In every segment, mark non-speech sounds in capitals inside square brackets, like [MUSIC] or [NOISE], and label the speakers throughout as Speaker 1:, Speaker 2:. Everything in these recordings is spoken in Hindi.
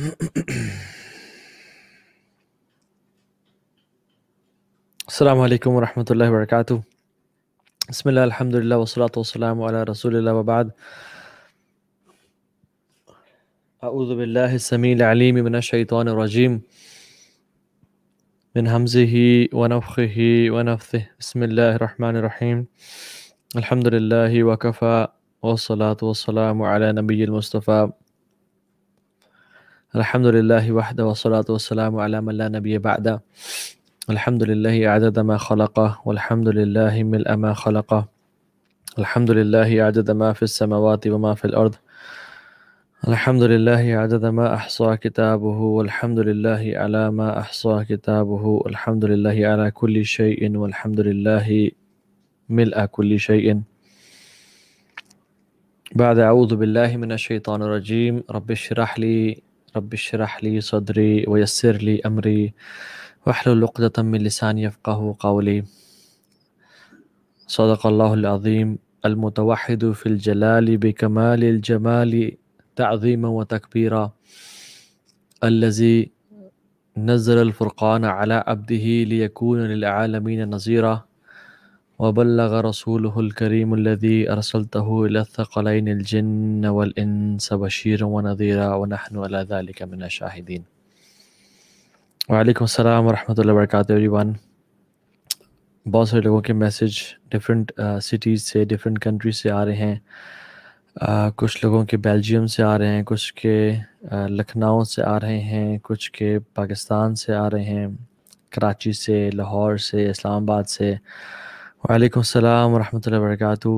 Speaker 1: [COUGHS] السلام عليكم ورحمة الله وبركاته بسم الله الحمد لله والصلاة والسلام على رسول الله وبعد أعوذ بالله السميع العليم من الشيطان الرجيم من همزه ونفخه ونفثه بسم الله الرحمن الرحيم الحمد لله وكفى والصلاة والسلام على نبي المصطفى الحمد لله وحده والصلاة والسلام على من لا نبي بعده الحمد لله عدد ما خلقه والحمد لله ملء ما خلقه الحمد لله عدد ما في السماوات وما في الأرض الحمد لله عدد ما أحصى كتابه والحمد لله على ما أحصى كتابه الحمد لله على كل شيء والحمد لله ملء كل شيء بعد أعوذ بالله من الشيطان الرجيم رب اشرح لي رب اشرح لي صدري ويسر لي أمري واحلل عقدة من لساني يفقه قولي صدق الله العظيم المتوحد في الجلال بكمال الجمال تعظيما وتكبيرا الذي نزل الفرقان على عبده ليكون للعالمين نظيرا وبلغ رسوله الكريم الذي أرسلته إلى الثقلين الجن والإنس بشيرا ونذيرا ونحن على ذلك من الشاهدين वालेकुम अस्सलाम वरहमतुल्लाहि वबरकातुहू एवरीवन बहुत सारे लोगों के मैसेज डिफरेंट सिटीज़ से डिफरेंट कंट्री से आ रहे हैं uh, कुछ लोगों के बेल्जियम से आ रहे हैं कुछ के uh, लखनऊ से आ रहे हैं कुछ के पाकिस्तान से आ रहे हैं कराची से लाहौर से इस्लामाबाद से uh, वालेकुम सलाम वरहमतुल्लाहि वबरकातुहू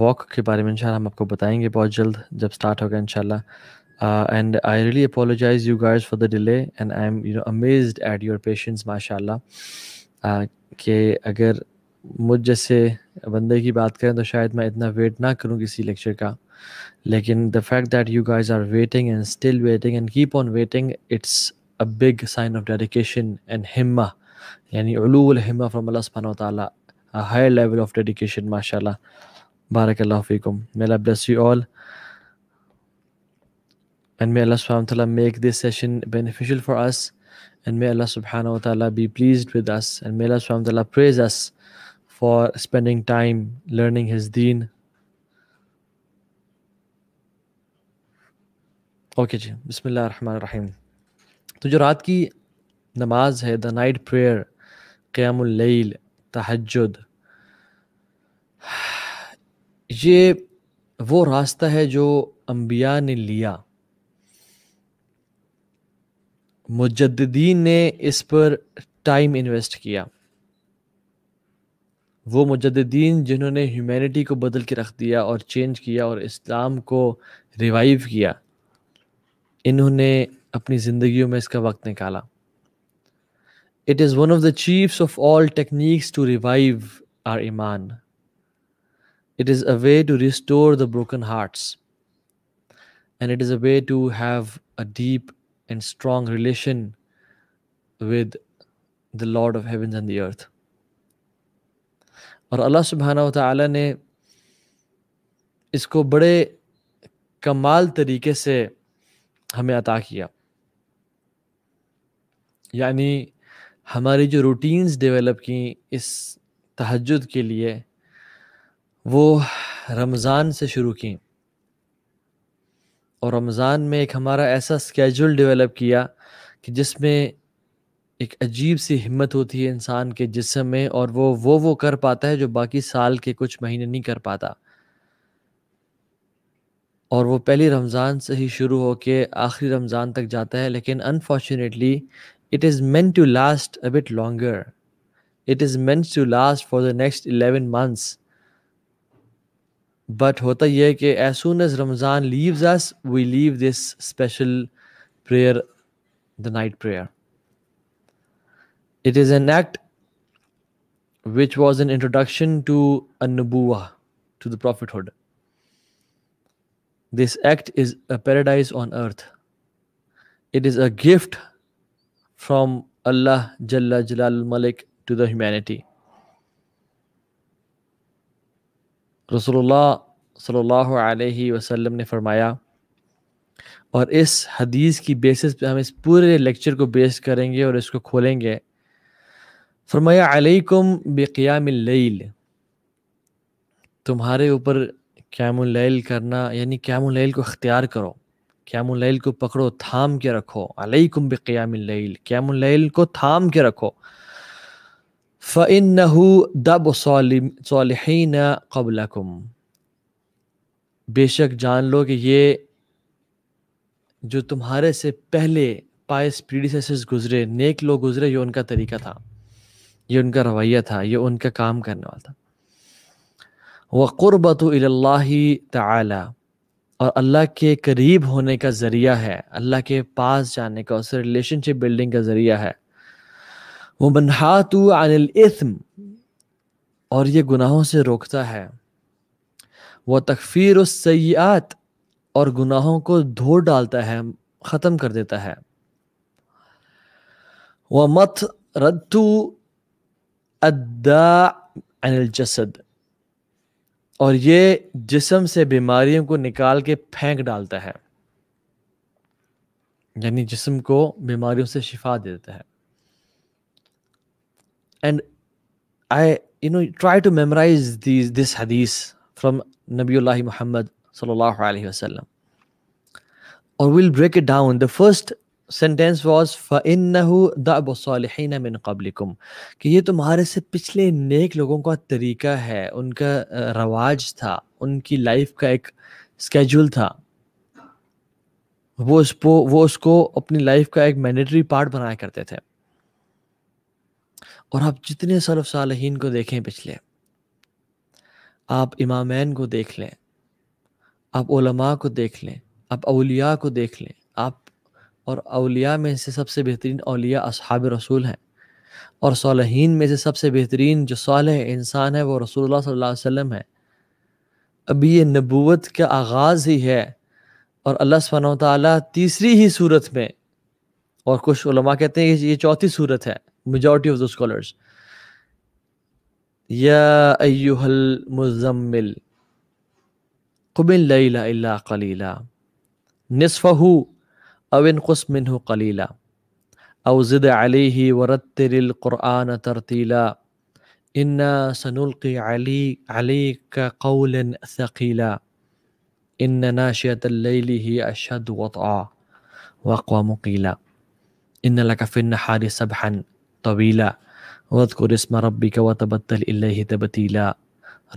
Speaker 1: वॉक के बारे में इंशाल्लाह हम आपको बताएंगे बहुत जल्द जब स्टार्ट होगा इंशाल्लाह and I really apologize you guys for the delay and I am you know amazed at your patience माशाल्लाह uh, कि अगर मुझ जैसे बंदे की बात करें तो शायद मैं इतना वेट ना करूं किसी लेक्चर का लेकिन the fact that you guys are waiting and still waiting and keep on waiting it's a big sign of dedication and हिम्मा Yani ulul himma from Allah subhanahu wa ta'ala, a higher level of dedication, mashallah. Barakallahu fikum. May Allah bless you all. And may Allah subhanahu wa ta'ala make this session beneficial for us. And may Allah subhanahu wa ta'ala be pleased with us. And may Allah subhanahu wa ta'ala praise us for spending time learning his deen. Okay जी बिस्मिल्लाह रहमान रहीम तो जो रात की नमाज है द नाइट प्रेयर क़्यामल तहजद ये वो रास्ता है जो अम्बिया ने लिया मुजद्दीन ने इस पर टाइम इन्वेस्ट किया वो मुजद्दीन जिन्होंने ह्यूमैनिटी को बदल के रख दिया और चेंज किया और इस्लाम को रिवाइव किया इन्होंने अपनी ज़िंदगियों में इसका वक्त निकाला It is one of the chiefs of all techniques to revive our Iman. It is a way to restore the broken hearts. And it is a way to have a deep and strong relation with the Lord of heavens and the earth. और Allah Subhanahu wa Taala इसको बड़े कमाल तरीके से हमें अता किया हमारी जो रूटीन्स डेवलप की इस तहजद के लिए वो रमज़ान से शुरू की और रमज़ान में एक हमारा ऐसा स्केजूल डेवलप किया कि जिसमें एक अजीब सी हिम्मत होती है इंसान के जिसम में और वो वो वो कर पाता है जो बाकी साल के कुछ महीने नहीं कर पाता और वो पहली रमज़ान से ही शुरू हो के आखिरी रमज़ान तक जाता है लेकिन unfortunately it is meant to last a bit longer. It is meant to last for the next 11 months. But hota ye ke as soon as Ramzan leaves us, we leave this special prayer, the night prayer. It is an act which was an introduction to a nubuwa, to the prophethood. This act is a paradise on earth. It is a gift from Allah Jalla Jalal Malik to the humanity. रसोल्ला सल्लल्लाहु अलैहि वसल्लम ने फरमाया और इस हदीस की बेसिस पे हम इस पूरे लेक्चर को बेस करेंगे और इसको खोलेंगे फरमाया अलैकुम बेक़ियामिल तुम्हारे ऊपर क्यामुल करना यानी क्यामुल को अख्तियार करो क्यामुल को पकड़ो थाम के रखो अलैकुम बिकयामिल क्यामुल को थाम के रखो फ़िन दब सालहीन कबलकुम बेशक जान लो कि ये जो तुम्हारे से पहले पायस प्रीडिसेसर्स गुजरे नेक लोग गुजरे ये उनका तरीका था ये उनका रवैया था ये उनका काम करने वाला था व क़ुरबत अल्लाह ताला और अल्लाह के करीब होने का ज़रिया है अल्लाह के पास जाने का उससे रिलेशनशिप बिल्डिंग का ज़रिया है वो मनहातु अनिल और ये गुनाहों से रोकता है वह तकफ़ीर सयात और गुनाहों को धो डालता है ख़त्म कर देता है वह मत रद्दू अद्दा अनिल जसद और ये जिसम से बीमारियों को निकाल के फेंक डालता है यानी जिसम को बीमारियों से शिफा दे देता है and I you know try to memorize this this हदीस फ्रॉम नबी मोहम्मद सल्लल्लाहु अलैहि वसल्लम और will break it down the first sentence was फ़नहू दिन कि ये तुम्हारे से पिछले नेक लोगों का तरीका है उनका रवाज था उनकी लाइफ का एक स्केजूल था वो उसको वो उसको अपनी लाइफ का एक मैंडेटरी पार्ट बनाया करते थे और आप जितने सरफ सालहीन को देखें पिछले आप इमामैन को देख लें आप ओलमा को देख लें आप अलिया को देख लें आप और अलिया में से सबसे बेहतरीन अलिया अब रसूल हैं और सालहीन में से सबसे बेहतरीन जो साल इंसान है वो रसूल सल्ला वसम है अभी ये नबूत का आगाज़ ही है और अल्लाह सन तीसरी ही सूरत में और कुछ उलमा कहते हैं ये चौथी सूरत है मेजॉरिटी ऑफ द स्कॉलर्स याहल मुजम्मिल कुबिल लईला कलीला नसफ़हू أو انقص منه قليلا أو زد عليه ورتل القرآن ترتيلا إنا سنلقي علي عليك قولا ثقيلا إن ناشية الليل هي أشد وطئا وأقوى مقيلا إن لك في النحار سبحا طويلا واذكر اسم ربك وتبتل إليه تبتيلا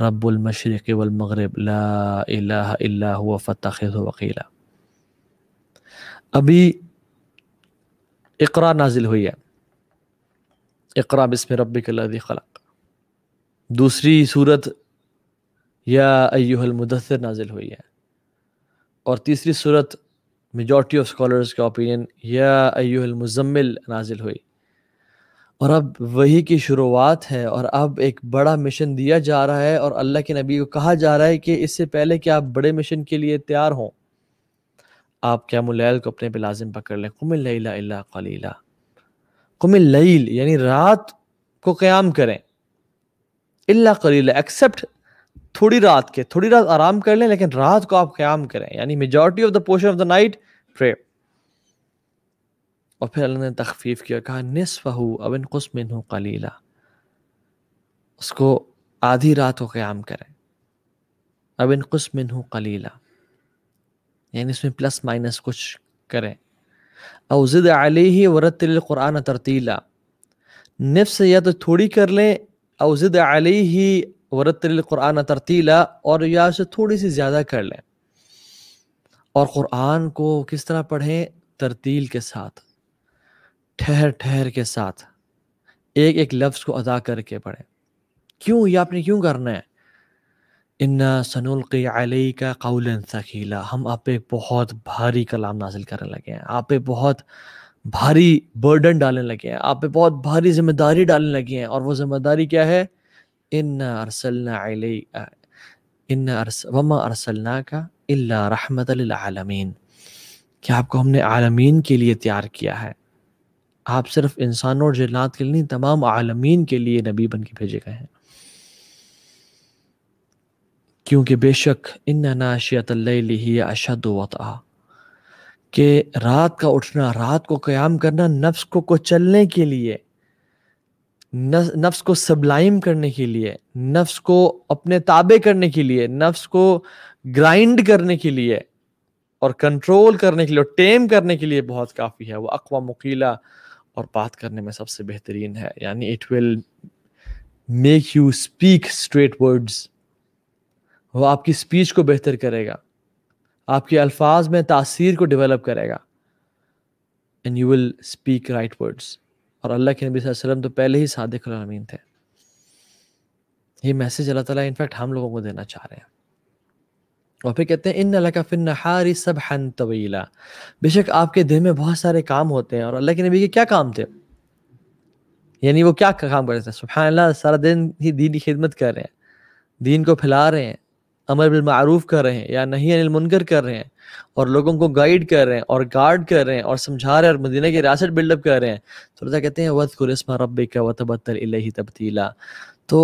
Speaker 1: رب المشرق والمغرب لا إله إلا هو فاتخذه وقيلا अभी इकरा नाजिल हुई है इकरा बिस्म रब खलक दूसरी सूरत या अयुहलमदसर नाजिल हुई है और तीसरी सूरत मेजॉरिटी ऑफ स्कॉलर्स का ओपिनियन या अयुहलमजम्मिल नाजिल हुई और अब वही की शुरुआत है और अब एक बड़ा मिशन दिया जा रहा है और अल्लाह के नबी को कहा जा रहा है कि इससे पहले कि आप बड़े मिशन के लिए तैयार हों आप क्या मुलैल को अपने पे लाजिम पकड़ लें कुमिल लैला कलीला कुमिल लईल यानी रात को क़याम करें इल्ला कलीला एक्सेप्ट थोड़ी रात के थोड़ी रात आराम कर लें लेकिन रात को आप क्याम करें यानी majority of the portion of the night pray और फिर अल्लाह ने तखफीफ किया कहा निसफ हो अबिन कुमिन हो कलीला उसको आधी रात को क्याम करें अबिन कसमिन हो कलीला यानी इसमें प्लस माइनस कुछ करें अवजिद अली वरतलक़ुरान तरतीला नफ्स या तो थोड़ी कर लें अवजिद अली ही वरतलक़ुरान तरतीला और या उसे थोड़ी सी ज़्यादा कर लें और क़ुरान को किस तरह पढ़ें तरतील के साथ ठहर ठहर के साथ एक एक लफ्ज़ को अदा करके पढ़ें क्यों ये आपने क्यों करना है इन्ना के अलई का काउल सकीला हम आप पे बहुत भारी कलाम नाजिल करने लगे हैं आप पे बहुत भारी बर्डन डालने लगे हैं आप पे बहुत भारी जिम्मेदारी डालने लगे हैं और वो जिम्मेदारी क्या है इन्ना अरसलना अलई अरस वमा अरसलना का इल्ला रहमत आलमीन क्या आपको हमने आलमीन के लिए तैयार किया है आप सिर्फ इंसानों और जन्नात के लिए नहीं तमाम आलमीन के लिए नबी बन के भेजे गए हैं क्योंकि बेशक इन नाशियत ही अशद के रात का उठना रात को क़याम करना नफ्स को कुचलने के लिए नफ्स को सबलाइम करने के लिए नफ्स को अपने ताबे करने के लिए नफ्स को ग्राइंड करने के लिए और कंट्रोल करने के लिए और टेम करने के लिए बहुत काफ़ी है वह अकवा मुकीला और बात करने में सबसे बेहतरीन है यानी it will make you speak straight words वो आपकी स्पीच को बेहतर करेगा आपके अल्फाज में तासीर को डेवलप करेगा and you will speak right words और अल्लाह के नबी वसल्लम तो पहले ही सादिक अमीन थे ये मैसेज अल्लाह ताला इनफैक्ट हम लोगों को देना चाह रहे हैं और फिर कहते हैं इन अल्लाह का फिर नहारी सब हन तवीला बेशक आपके दिन में बहुत सारे काम होते हैं और अल्लाह के नबी के क्या काम थे यानी वो क्या काम कर रहे थे सुबह सारा दिन ही दीन की खिदमत कर रहे हैं दीन को फैला रहे हैं अमर बिलमूफ कर रहे हैं या नहीं अनिल मुनकर कर रहे हैं और लोगों को गाइड कर रहे हैं और गार्ड कर रहे हैं और समझा रहे हैं और मदीना की रियासत बिल्डअप कर रहे हैं तो रजा कहते हैं वत कुरस्मा रब का वतबत्तर इलाही तब्दीला तो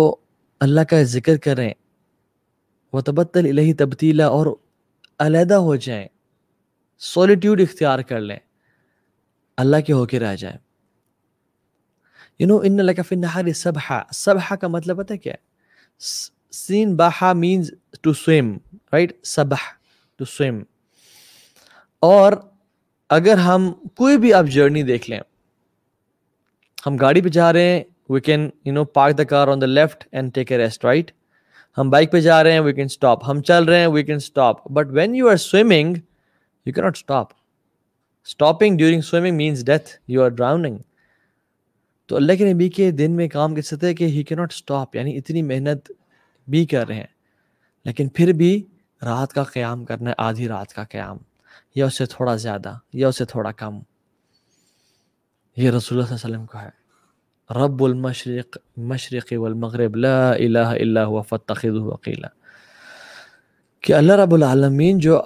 Speaker 1: अल्लाह का जिक्र करें वतबत्तर इलाही तब्दीला और अलहदा हो जाए सोलिट्यूड इख्तियार कर लें अल्लाह के होके रह जाए यू नो इन लकफ़िन नहार सबहा सबहा का मतलब पता क्या है Sin baha means to swim, right? Sabah, to swim. और अगर हम कोई भी आप जर्नी देख लें हम गाड़ी पे जा रहे हैं we can you know park the car on the left and take a rest right हम बाइक पे जा रहे हैं वी कैन स्टॉप हम चल रहे हैं we can stop but when you are swimming you not stop stopping during swimming means death you are drowning तो अल्लाह के नबी के दिन में काम कर सकते हैं कि ही कैनॉट स्टॉप यानी इतनी मेहनत भी कर रहे हैं लेकिन फिर भी रात का क़्याम करना है आधी रात का क़्याम या उससे थोड़ा ज़्यादा या उससे थोड़ा कम ये रसूल वसलम का है रबुल मशरक़ वलमगरब लाखद कि अल्लाह रबालमीन जो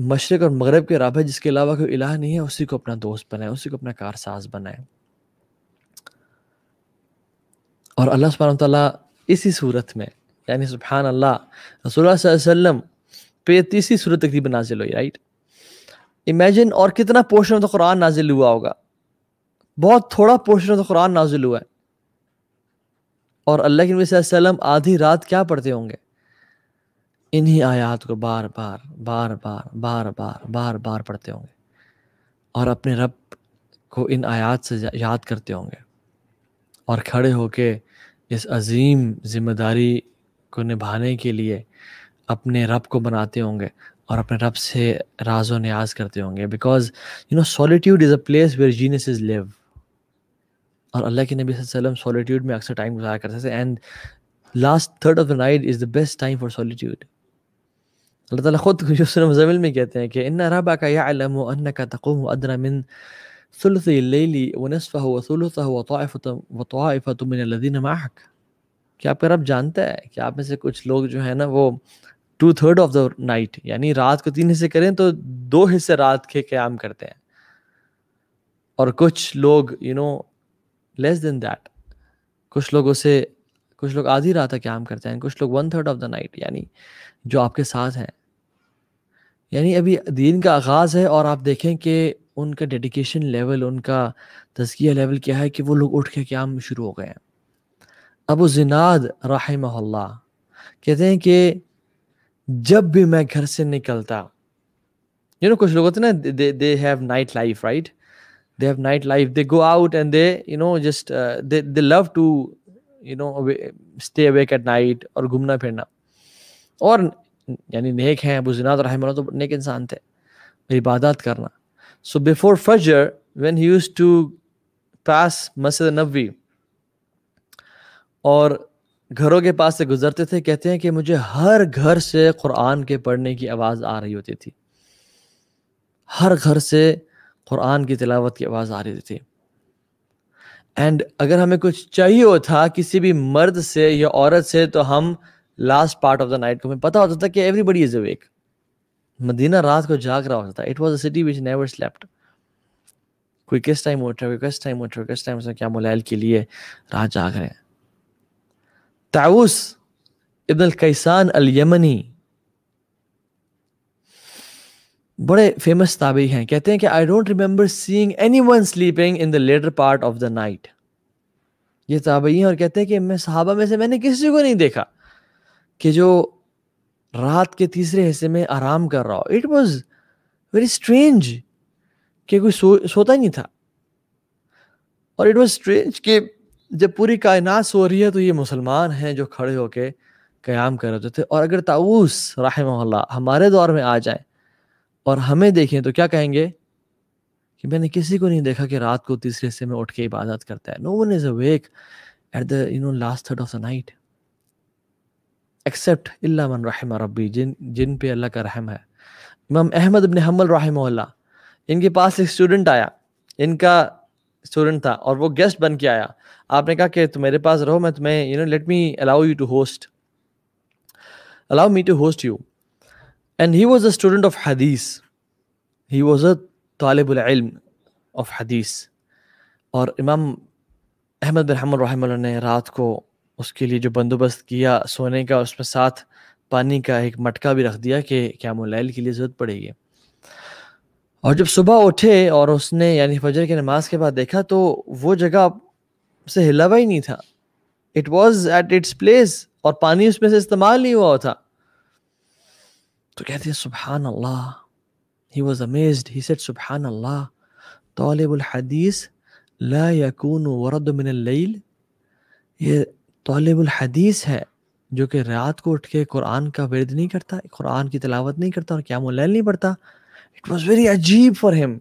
Speaker 1: मशरक़ और मगरब के रब है जिसके अलावा कोई इलाह नहीं है उसी को अपना दोस्त बनाए उसी को अपना कारसाज बनाए और अल्लाह सुबहान तला इसी सूरत में यानी सुबहान अल्लाह रसूल पे तीसरी सूरत तकरीबन नाजिल हुई राइट इमेजिन और कितना पोर्शन ऑफ कुरान नाजिल हुआ होगा बहुत थोड़ा पोर्शन ऑफ कुरान नाजिल हुआ है और अल्लाह के नबी आधी रात क्या पढ़ते होंगे इन्हीं आयात को बार बार बार बार बार बार बार बार पढ़ते होंगे और अपने रब को इन आयात से याद करते होंगे और खड़े होके इस अजीम जिम्मेदारी को निभाने के लिए अपने रब को बनाते होंगे और अपने रब से राज व न्याज करते होंगे because you know solitude is a place where genius is live और अल्लाह के नबी वसल्लम सॉलिट्यूड में अक्सर टाइम गुजारा करते थे and last third of the night is the best time for solitude Allah ताला खुद जमिल में कहते हैं कि इन रबा का यालम अन्न का तकुम अदरा मिन ثلث الليل ونصفه وثلثه وطائفة وطائفة من الذين معك क्या अगर आप जानते हैं कि आप में से कुछ लोग जो है ना वो two third of the night यानी रात को तीन हिस्से करें तो दो हिस्से रात के क्याम करते हैं और कुछ लोग you know less than that कुछ लोग उसे कुछ लोग आधी रात का क्याम करते हैं कुछ लोग one third of the night यानी जो आपके साथ हैं यानी अभी दीन का आगाज़ है और आप देखें कि उनका डेडिकेशन लेवल उनका तस्किया लेवल क्या है कि वो लोग उठ के क्याम शुरू हो गए हैं अबू जिनाद रहा कहते हैं कि जब भी मैं घर से निकलता यू नो कुछ लोग होते ना they they have night life right they have night life they go out and they you know just they they love to you know stay awake at night और घूमना फिरना और यानी नेक हैं अबू जिनाद रहा तो नेक इंसान थे इबादत करना सो बिफोर फजर when he used to pass मस्जिद नबी और घरों के पास से गुजरते थे कहते हैं कि मुझे हर घर से कुरान के पढ़ने की आवाज़ आ रही होती थी हर घर से कुरान की तिलावत की आवाज़ आ रही थी एंड अगर हमें कुछ चाहिए होता किसी भी मर्द से या औरत से तो हम last part of the night को हमें पता होता था कि एवरीबडी इज अवेक मदीना रात को जाग रहा होता था it was a city which never slept कोई किस टाइम उठ रहा है कोई किस टाइम उठ रहा है किस टाइम क्या मोलाइल के लिए रात जाग रहे हैं ताऊस इब्न कैसान अल यमनी बड़े फेमस ताबी हैं कहते हैं कि I don't remember seeing anyone sleeping in the latter part of the night ये ताबी हैं और कहते हैं कि मैं सहाबा में से मैंने किसी को नहीं देखा कि जो रात के तीसरे हिस्से में आराम कर रहा हो इट वॉज वेरी स्ट्रेंज कि कोई सो सोता नहीं था और इट वॉज स्ट्रेंज कि जब पूरी कायनात सो रही है तो ये मुसलमान हैं जो खड़े होके क्याम कर रहे थे और अगर ताऊस राहमल्ला हमारे दौर में आ जाए और हमें देखें तो क्या कहेंगे कि मैंने किसी को नहीं देखा कि रात को तीसरे हिस्से में उठ के इबादत करता है no one is awake at the you know last third of the night except मन रहम रबी जिन जिन पे अल्लाह का रहम है इमाम अहमद अबिन हमल रहम इनके पास एक स्टूडेंट आया इनका स्टूडेंट था और वो गेस्ट बन के आया आपने कहा कि तुम मेरे पास रहो मैं तुम्हें you know let me allow you to host allow me to host you and he was a student of हदीस ही वॉज अ तालब ऑफ हदीस और इमाम अहमद बिन रहम ने रात को उसके लिए जो बंदोबस्त किया सोने का उसमें साथ पानी का एक मटका भी रख दिया कि क्या मुलैल के लिए ज़रूरत पड़ेगी और जब सुबह उठे और उसने यानी फजर की नमाज के बाद देखा तो वो जगह से हिला ही नहीं था it was at its place और पानी उसमें से इस्तेमाल नहीं हुआ था तो कहते हैं सुबहान अल्लाह he was amaze he said सुबहान अल्लाह तोलबुलहदीस ला यकून ये तोलबुलहदीस है जो कि रात को उठ के कुरान का वर्द नहीं करता कुरान की तलावत नहीं करता और क्या मोल नहीं पढ़ता इट वॉज वेरी अजीब फॉर हिम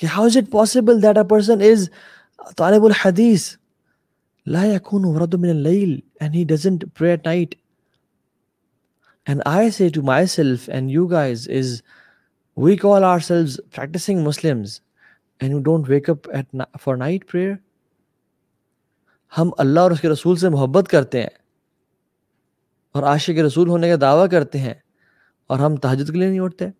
Speaker 1: कि how is it possible that a person is तालिबुल हदीस ला यकून वरद मिन अल लैल and he doesn't pray at night and I say to myself and you guys is we call ourselves practicing Muslims and you don't wake up at for night prayer हम अल्लाह और उसके रसूल से मोहब्बत करते हैं और आशिक रसूल होने का दावा करते हैं और हम तहजद के लिए नहीं उठते हैं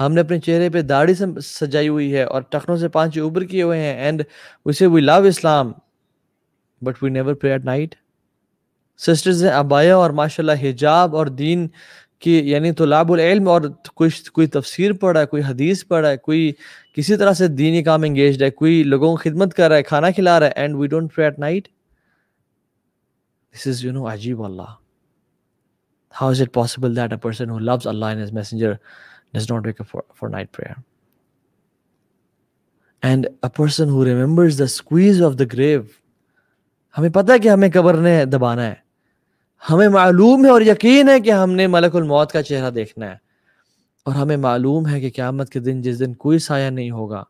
Speaker 1: हमने अपने चेहरे पे दाढ़ी से सजाई हुई है और टखनों से पांच उबर किए हुए हैं एंड उसे we love Islam but we never pray at night sisters ने अबाया और माशाल्लाह हिजाब और दीन की यानी तो इल्म और कुछ कोई तफसीर पढ़ा है कोई हदीस पढ़ा है कोई किसी तरह से दीनी काम एंगेज है कोई लोगों की खिदमत कर रहा है खाना खिला रहा है and we don't pray at night this is you know अजीब अल्लाह how is it possible that a person who loves अल्लाह and his messenger does not wake up for, for night prayer. And a person who remembers the squeeze of the grave, हमें पता है कि हमें कब्र ने दबाना है हमें मालूम है और यकीन है कि हमने मलकुल मौत का चेहरा देखना है और हमें मालूम है कि क़्यामत के दिन जिस दिन कोई साया नहीं होगा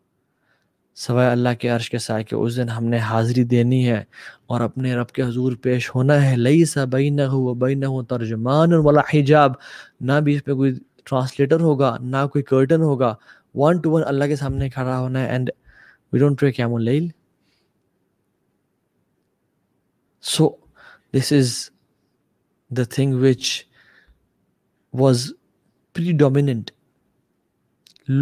Speaker 1: सवाय अल्लाह के अर्श के साय के उस दिन हमने हाज़िरी देनी है और अपने रब के हजूर पेश होना है लई सा बई न हो बई न हो तर्जुमान वाला हिजाब ना भी इस पर कोई ट्रांसलेटर होगा ना कोई कर्टन होगा वन टू वन अल्लाह के सामने खड़ा होना है एंड वी डोंट ट्रे कैम लेल so this is the thing which was dominant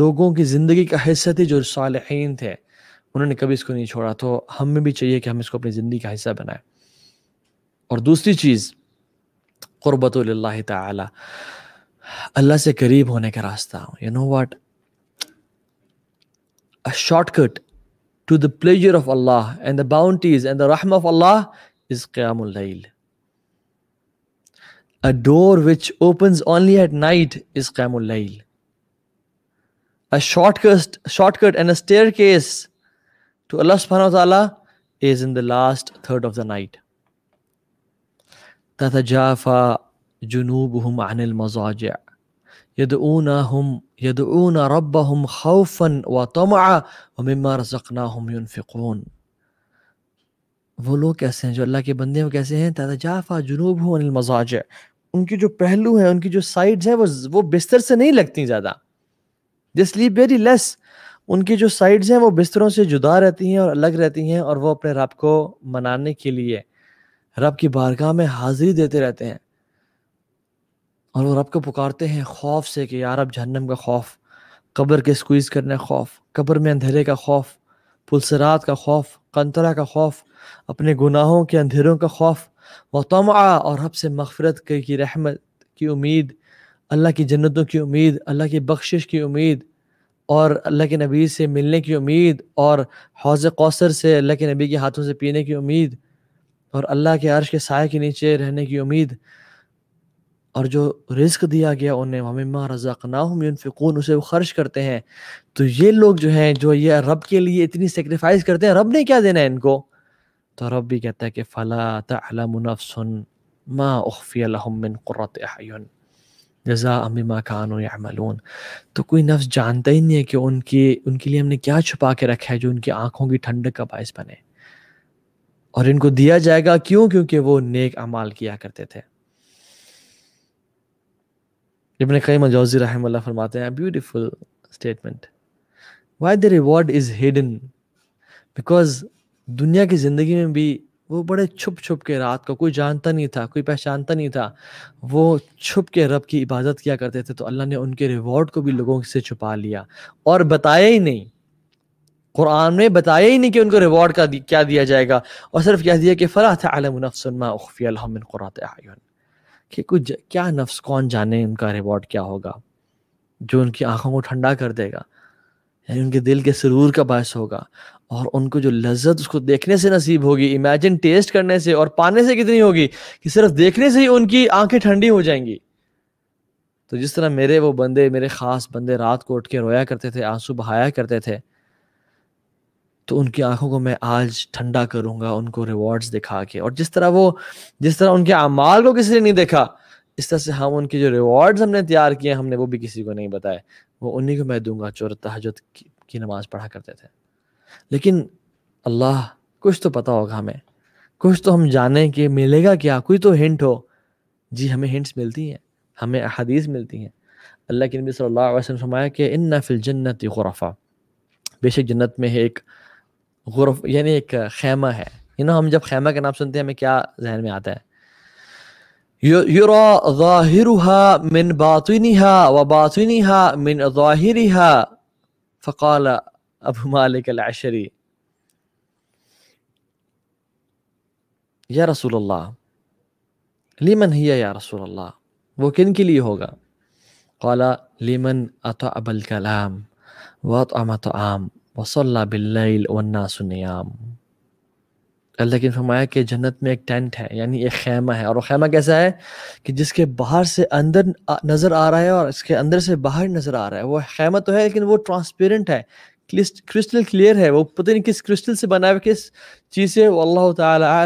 Speaker 1: लोगों की ज़िंदगी का हिस्सा थी जो सालहीन थे उन्होंने कभी इसको नहीं छोड़ा तो हमें भी चाहिए कि हम इसको अपनी ज़िंदगी का हिस्सा बनाएं और दूसरी चीज़ क़ुरबत ला अल्लाह से करीब होने You know what? A shortcut to the pleasure of Allah and the bounties and the rahmah of Allah is is क्यामुल A door which opens only at night is qiyamul layl. A shortcut, shortcut and a staircase to Allah subhanahu wa ta'ala is in the last third of the night. jafa. जुनूबहुम अनिल मजाज यदूनहुम यदून रब्बहुम खौफन व तमा व मम्मा रज़क़नाहुम युनफ़िक़ून वो लोग कैसे हैं जो अल्लाह के बंदे हैं वो कैसे हैं तजाफा जुनूब हूँ अनिल मजाज उनकी जो पहलू हैं उनकी जो साइड्स हैं वो वो बिस्तर से नहीं लगती ज़्यादा दे स्लीप वेरी लेस उनकी जो साइड्स हैं वो बिस्तरों से जुदा रहती हैं और अलग रहती हैं और वो अपने रब को मनाने के लिए रब की बारगाह में हाजिरी देते रहते हैं और वो रब को पुकारते हैं खौफ से कि यार अब जहन्नम का खौफ कब्र के स्क्वीज़ करने का खौफ कब्र में अंधेरे का खौफ पुलसरात का खौफ कंतरा का खौफ अपने गुनाहों के अंधेरों का खौफ वतम और हब से मफ़रत की रहमत की उम्मीद अल्लाह की जन्नतों की उम्मीद अल्लाह की बख्शिश की उम्मीद और अल्लाह के नबी से मिलने की उम्मीद और हौज कौसर से अल्लाह के नबी के हाथों से पीने की उम्मीद और अल्लाह के अर्श के साय के नीचे रहने की उम्मीद और जो रिस्क दिया गया उन्हें ना हम फिकून उसे वो खर्च करते हैं तो ये लोग जो हैं जो ये रब के लिए इतनी सेक्रीफाइस करते हैं रब ने क्या देना है इनको तो रब भी कहता है कि फ़ला सुन मा उफ़ियामिन क़ुरतन जजा अमिमा खान यामलून तो कोई नफ्स जानता ही नहीं है कि उनके उनके लिए हमने क्या छुपा के रखा है जो उनकी आँखों की ठंडक का बायस बने और इनको दिया जाएगा क्यों क्योंकि वो नेक अमाल किया करते थे इबन कई मजौजी रहम फरमाते हैं beautiful statement why the reward is hidden because दुनिया की ज़िंदगी में भी वो बड़े छुप छुप के रात को कोई जानता नहीं था कोई पहचानता नहीं था वो छुप के रब की इबादत किया करते थे तो अल्लाह ने उनके रिवॉर्ड को भी लोगों से छुपा लिया और बताया ही नहीं कुरान में बताया ही नहीं कि उनको रिवॉर्ड का क्या दिया जाएगा और सिर्फ क्या दिया कि फ़ला था आलम नफसमा उफ़ी कुरात आयन कि कुछ क्या नफ्स कौन जाने उनका रिवॉर्ड क्या होगा जो उनकी आँखों को ठंडा कर देगा यानी उनके दिल के सुरूर का बायस होगा और उनको जो लज्जत उसको देखने से नसीब होगी इमेजिन टेस्ट करने से और पाने से कितनी होगी कि सिर्फ देखने से ही उनकी आंखें ठंडी हो जाएंगी तो जिस तरह मेरे वो बंदे मेरे ख़ास बंदे रात को उठ के रोया करते थे आंसू बहाया करते थे तो उनकी आंखों को मैं आज ठंडा करूंगा उनको रिवॉर्ड्स दिखा के और जिस तरह वो जिस तरह उनके अमाल को किसी ने नहीं देखा इस तरह से हम उनके जो रिवॉर्ड्स हमने तैयार किए हमने वो भी किसी को नहीं बताए वो उन्हीं को मैं दूंगा चोर तहजद की, नमाज पढ़ा करते थे लेकिन अल्लाह कुछ तो पता होगा हमें कुछ तो हम जाने के मिलेगा क्या कोई तो हिंट हो जी हमें हिंट्स मिलती हैं हमें अहादीस मिलती हैं अल्लाह के नबी सल्लल्लाहु अलैहि वसल्लम फरमाया कि इन फिल जन्नत गुरफ़ा बेशक जन्नत में है एक गुरफ यानी एक खैमा है यू नो हम जब खैमा का नाम सुनते हैं हमें क्या जहन में आता है युरा ज़ाहिरुहा मिन बातिनिहा व बातिनिहा मिन ज़ाहिरिहा फ़क़ाल अबू मालिक अल-अशरी या रसूल अल्लाह लीमन हिया या रसूल अल्लाह वो किन के लिए होगा कौला लीमन अत अबल कलाम वत अमत वसल्ला बिल्लैल वन्नास अल्लाह के फरमाया कि जन्नत में एक टेंट है यानी एक खैमा है और वो खैमा कैसा है कि जिसके बाहर से अंदर नज़र आ रहा है और इसके अंदर से बाहर नज़र आ रहा है वो खैमा तो है लेकिन वो ट्रांसपेरेंट है क्रिस्टल क्लियर है वो पता नहीं किस क्रिस्टल से बना हुआ किस चीज़ से अल्लाह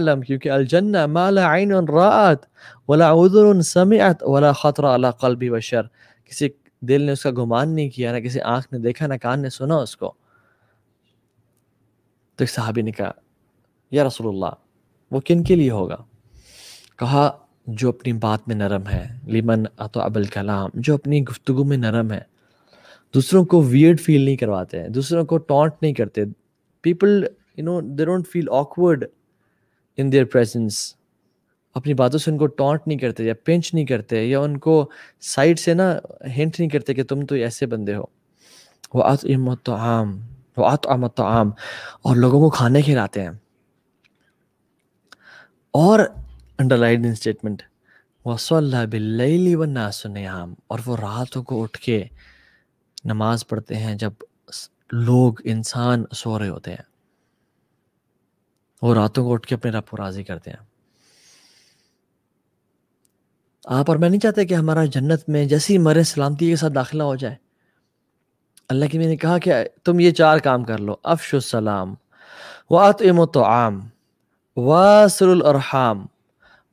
Speaker 1: तम क्योंकि अलजन्ना माला आइन रात वाला उदर समियत वला ख़तरा अला कल्बी बशर किसी दिल ने उसका गुमान नहीं किया ना किसी आँख ने देखा ना कान ने सुना उसको तो एक सहाबी ने कहा या रसोल्ला वो किन के लिए होगा कहा जो अपनी बात में नरम है लिमन अतो अबल कलाम जो अपनी गुफ्तु में नरम है दूसरों को वियर्ड फील नहीं करवाते हैं दूसरों को टॉन्ट नहीं करते people you know they don't feel awkward in their presence अपनी बातों से उनको टॉन्ट नहीं करते या पिंच नहीं करते या उनको साइड से ना हिंट नहीं करते कि तुम तो ऐसे बंदे हो वह आम वातम ताम तो और लोगों को खाने खिलाते हैं और अंडरलाइन स्टेटमेंट वसल्ला बिल्लैली सुन आम और वो रातों को उठ के नमाज पढ़ते हैं जब लोग इंसान सो रहे होते हैं वो रातों को उठ के अपने रब को राज़ी करते हैं आप और मैं नहीं चाहते कि हमारा जन्नत में जैसी मरे सलामती के साथ दाखिला हो जाए अल्लाह की मैंने कहा कि तुम ये चार काम कर लो अफशुसलाम वातम तो आम वासरहाम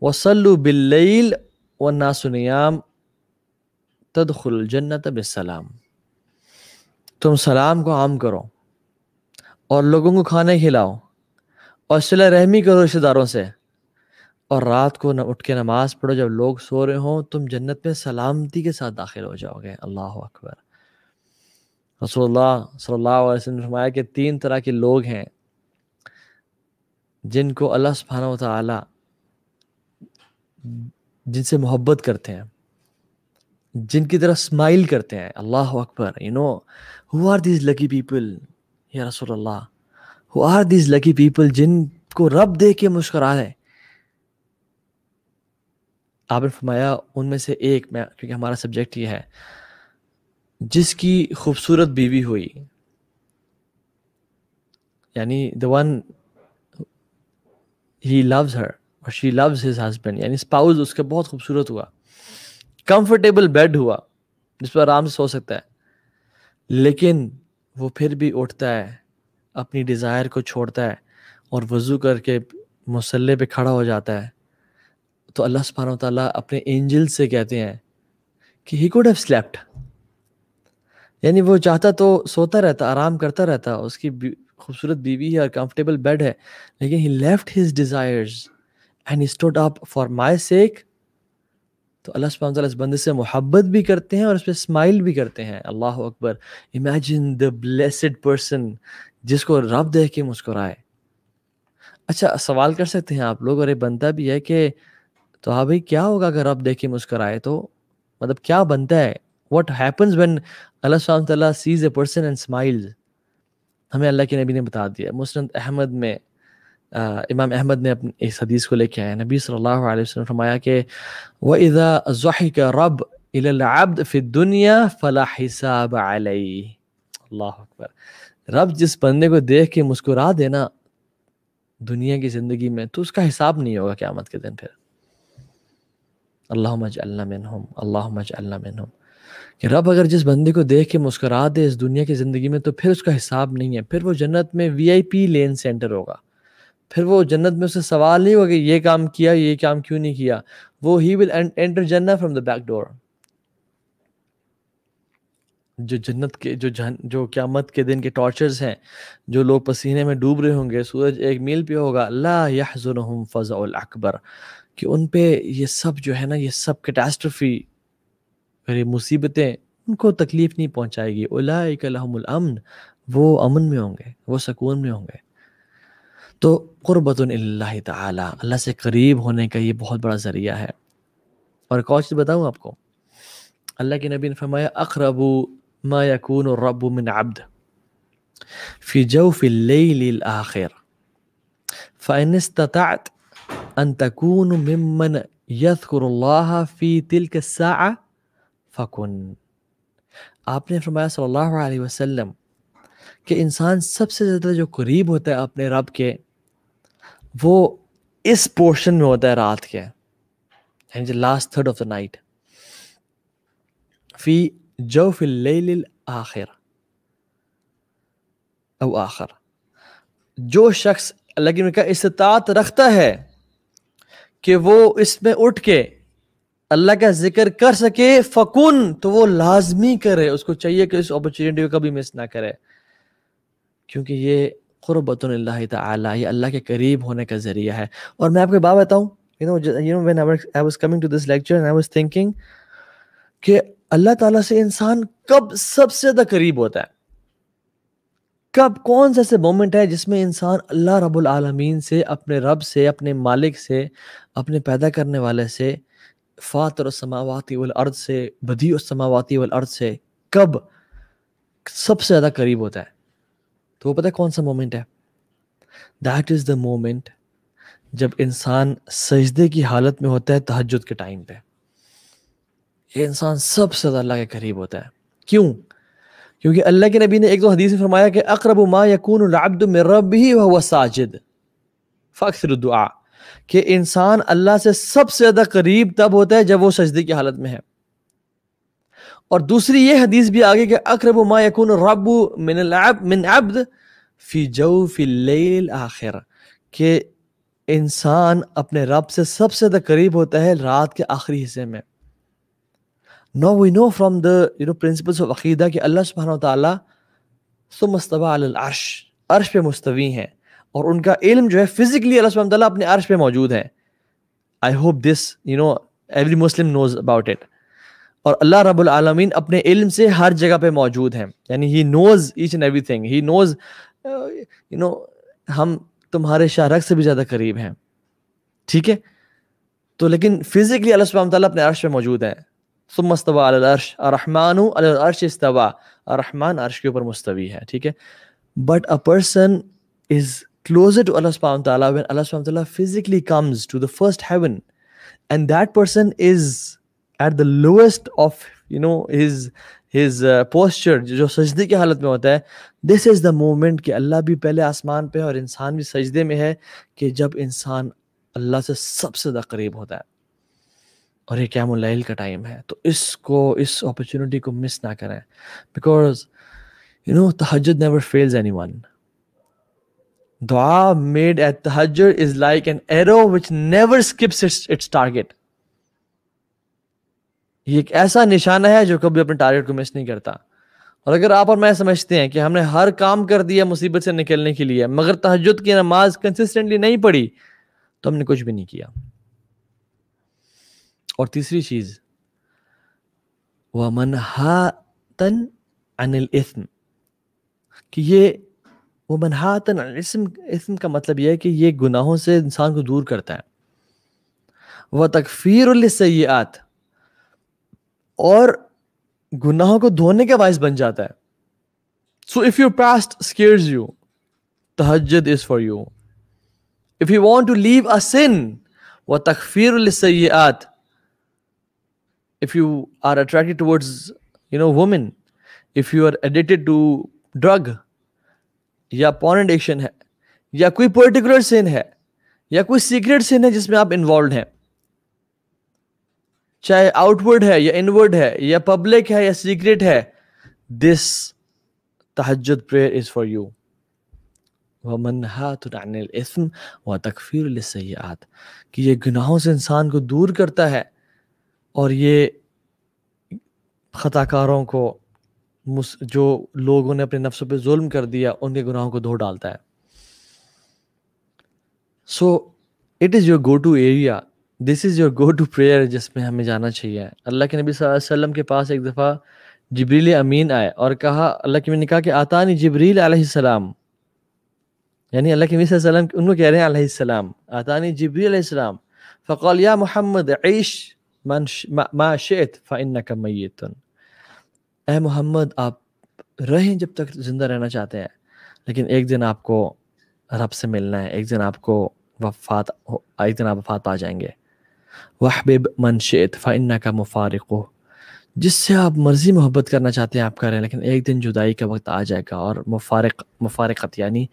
Speaker 1: वसलु बिल्ल व नासनियाम तदखुल जन्नत बसलाम तुम सलाम को आम करो और लोगों को खाने खिलाओ और सिला रहमी करो रिश्तेदारों से और रात को न उठ के नमाज़ पढ़ो जब लोग सो रहे हों तुम जन्नत में सलामती के साथ दाखिल हो जाओगे अल्लाह अकबर रसोल्ला सल्लल्लाहु ने फरमाया कि तीन तरह के लोग हैं जिनको अल्लाह सुबहाना तआला जिनसे मोहब्बत करते हैं जिनकी तरह स्माइल करते हैं अल्लाह अकबर you know who are these lucky people या रसूल अल्लाह who are these lucky people जिनको रब दे के मुस्करा है आपने फरमाया उनमें से एक मैं क्योंकि हमारा सब्जेक्ट ये है जिसकी खूबसूरत बीवी हुई यानी the one he loves her और शी लव्स हिज हस्बैंड यानी स्पाउस उसके बहुत खूबसूरत हुआ कंफर्टेबल बेड हुआ जिस पर आराम से सो सकता है लेकिन वो फिर भी उठता है अपनी डिज़ायर को छोड़ता है और वज़ू करके मसल्ले पे खड़ा हो जाता है तो अल्लाह सुबहान ताली अपने एंजल से कहते हैं कि ही कुड हैव स्लेप्ट यानी वो चाहता तो सोता रहता आराम करता रहता उसकी खूबसूरत बीवी है और कंफर्टेबल बेड है लेकिन he left his desires and stood up for my sake तो अल्लाह इस बंदे से मोहब्बत भी करते हैं और उस पर स्माइल भी करते हैं अल्लाह अकबर इमेजिन द ब्लेसड पर्सन जिसको रब दे के मुस्कुराए अच्छा सवाल कर सकते हैं आप लोग और ये बनता भी है कि तो हाँ भाई क्या होगा अगर रब देख के मुस्कराए तो मतलब क्या बनता है वट हैपन्स when अल्लाह sees a person and and हमें अल्लाह के नबी ने बता दिया मुस्नद अहमद में आ, इमाम अहमद ने अपने इस हदीस को लेके आया नबी सल्लल्लाहु अलैहि वसल्लम फरमाया कि व इज़ा ज़हिक रब इलल अब्द फि दुनिया फला हिसाब अलई अल्लाह अकबर रब जिस बंदे को देख के मुस्कुरा देना दुनिया की ज़िंदगी में तो उसका हिसाब नहीं होगा क़्यामत के दिन फिर अल्लाह मज मिनहुम मिनहम अल्लाह मज अल्लाह कि रब अगर जिस बंदे को देख के मुस्करा दे इस दुनिया की ज़िंदगी में तो फिर उसका हिसाब नहीं है फिर वो जन्नत में वीआईपी लेन सेंटर होगा फिर वो जन्नत में उससे सवाल नहीं होगा कि ये काम किया ये काम क्यों नहीं किया वो ही विल एंटर जन्ना फ्रॉम द बैक डोर जो जन्नत के जो जन जो क्यामत के दिन के टॉर्चर्स हैं जो लोग पसीने में डूब रहे होंगे सूरज एक मील पे होगा अल्लाह यहजुरहम फज़ल अकबर कि उन पे ये सब जो है ना ये सब कैटास्ट्रफी मेरी मुसीबतें उनको तकलीफ नहीं पहुंचाएगी उलाय कलहमन वो अमन में होंगे वो सुकून में होंगे तो क़ुरबत ताला अल्लाह से करीब होने का ये बहुत बड़ा ज़रिया है और एक और चीज़ बताऊँ आपको अल्लाह के नबी ने फरमाया अखरबू मा यकून रब मिन अब्द फी जो फिल आखिर फ़ैन अन तकून ममन यस्कुर फ़ी तिल के फकुन आपने फरमाया सल्लल्लाहु अलैहि वसल्लम कि इंसान सबसे ज़्यादा जो करीब होता है अपने रब के वो इस पोर्शन में होता है रात के यानी last third of the night फी जो फिल आखिर अब आखिर जो शख्स लेकिन की इस्तात रखता है कि वो इसमें उठ के अल्लाह का जिक्र कर सके फकुन तो वो लाजमी करे उसको चाहिए कि इस अपॉर्चुनिटी को कभी मिस ना करे क्योंकि ये खुरबत ये अल्लाह के करीब होने का ज़रिया है और मैं आपको बात बताऊँ you know you know I coming to this lecture I thinking कि अल्लाह ताला से इंसान कब सबसे ज़्यादा करीब होता है कब कौन सा ऐसे मोमेंट है जिसमें इंसान अल्लाह रबुल आलमीन से अपने रब से अपने मालिक से अपने पैदा करने वाले से फातर समावती अर्द से बदी वाल अर्द से कब सबसे ज़्यादा करीब होता है तो वो पता है कौन सा मोमेंट है दैट इज़ द मोमेंट जब इंसान सजदे की हालत में होता है तहजद के टाइम पे ये इंसान सबसे ज़्यादा अल्लाह के करीब होता है क्यों क्योंकि अल्लाह के नबी ने एक दो हदीस में फरमाया कि अकरब मा यकून रब ही वह साजिद फ़क्सर दुआ कि इंसान अल्लाह से सबसे ज़्यादा करीब तब होता है जब वो सजदे की हालत में है और दूसरी ये हदीस भी आगे कि अकरब मा यकून रब मिन मिन अब्द फी जव फिल आखिर के इंसान अपने रब से सबसे ज़्यादा करीब होता है रात के आखिरी हिस्से में no we know from the you know principles of अकीदा कि अल्लाह सुबहान तसमस्तबा अर्श अर्श पे मुस्तवी हैं और उनका इल्म जो है फिजिकली अल्लाह अपने अर्श पे मौजूद है I hope this you know every Muslim knows about it और अल्लाह रब्बुल आलमीन अपने इल्म से हर जगह पे मौजूद हैं यानी he knows each and everything he knows you know हम तुम्हारे शाहरख से भी ज़्यादा करीब हैं ठीक है तो लेकिन फिजिकली अल्लाह ताला अपने अर्श पे मौजूद है सुमस्तवा अर्श रहमान अर्श इस्तवा रहमान अर्श के ऊपर मुस्तवी है ठीक है but a person is closer to Allah subhanahu wa ta'ala when Allah subhanahu wa ta'ala physically comes to the first heaven and that person is at the lowest of you know his his uh, posture जो सजदे की हालत में होता है दिस इज़ द मोमेंट कि अल्लाह भी पहले आसमान पे है और इंसान भी सजदे में है कि जब इंसान अल्लाह से सबसे ज़्यादा करीब होता है और ये कैमुलैल का टाइम है तो इसको इस अपॉर्चुनिटी को मिस ना करें बिकॉज यू नो तहजद never fails anyone Dua made at the is like an arrow which never skips its, its target. ये एक ऐसा निशाना है जो कभी अपने टारगेट को मिस नहीं करता और अगर आप और मैं समझते हैं कि हमने हर काम कर दिया मुसीबत से निकलने के लिए मगर तहजद की नमाज कंसिस्टेंटली नहीं पढ़ी तो हमने कुछ भी नहीं किया और तीसरी चीज वन हा तन अनिल कि ये वो मनहातन इसम इसम का मतलब यह है कि ये गुनाहों से इंसान को दूर करता है वह तकफीर सयात और गुनाहों को धोने के बायस बन जाता है so if you past scares you तहजद is for you if you want to leave a sin व तकफीर सयात if you are attracted towards you know women if you are addicted to drug या पॉन है या कोई पर्टिकुलर सिन है या कोई सीक्रेट सिन है जिसमें आप इन्वॉल्व हैं चाहे आउटवर्ड है या इनवर्ड है या पब्लिक है या सीक्रेट है दिस तहजद प्रेयर इज फॉर यू वमनहातम व तकफीर सयात कि ये गुनाहों से इंसान को दूर करता है और ये ख़ताकारों को जो लोगों ने अपने नफ्सों पे जुल्म कर दिया उनके गुनाहों को धो डालता है so it is your go to area this is your go to prayer जिसमें हमें जाना चाहिए अल्लाह के नबी वसल्लम के पास एक दफ़ा जबरील अमीन आए और कहा अल्लाह के ने कहा कि आतानी जबरील आसमाम यानी अल्लाह के नबी वसल्लम उनको कह रहे हैं आसमाम आतानी जबरील फ़कौलिया मोहम्मद ऐश माशेत शेत फ़िन मैतन ए मोहम्मद आप रहें जब तक ज़िंदा रहना चाहते हैं लेकिन एक दिन आपको रब से मिलना है एक दिन आपको वफात एक दिन आप वफात आ जाएंगे वहबिब मनशेत फ़न्ना का मुफारको जिससे आप मर्ज़ी मोहब्बत करना चाहते हैं आप करें लेकिन एक दिन जुदाई का वक्त आ जाएगा और मुफारक मुफारकत यानी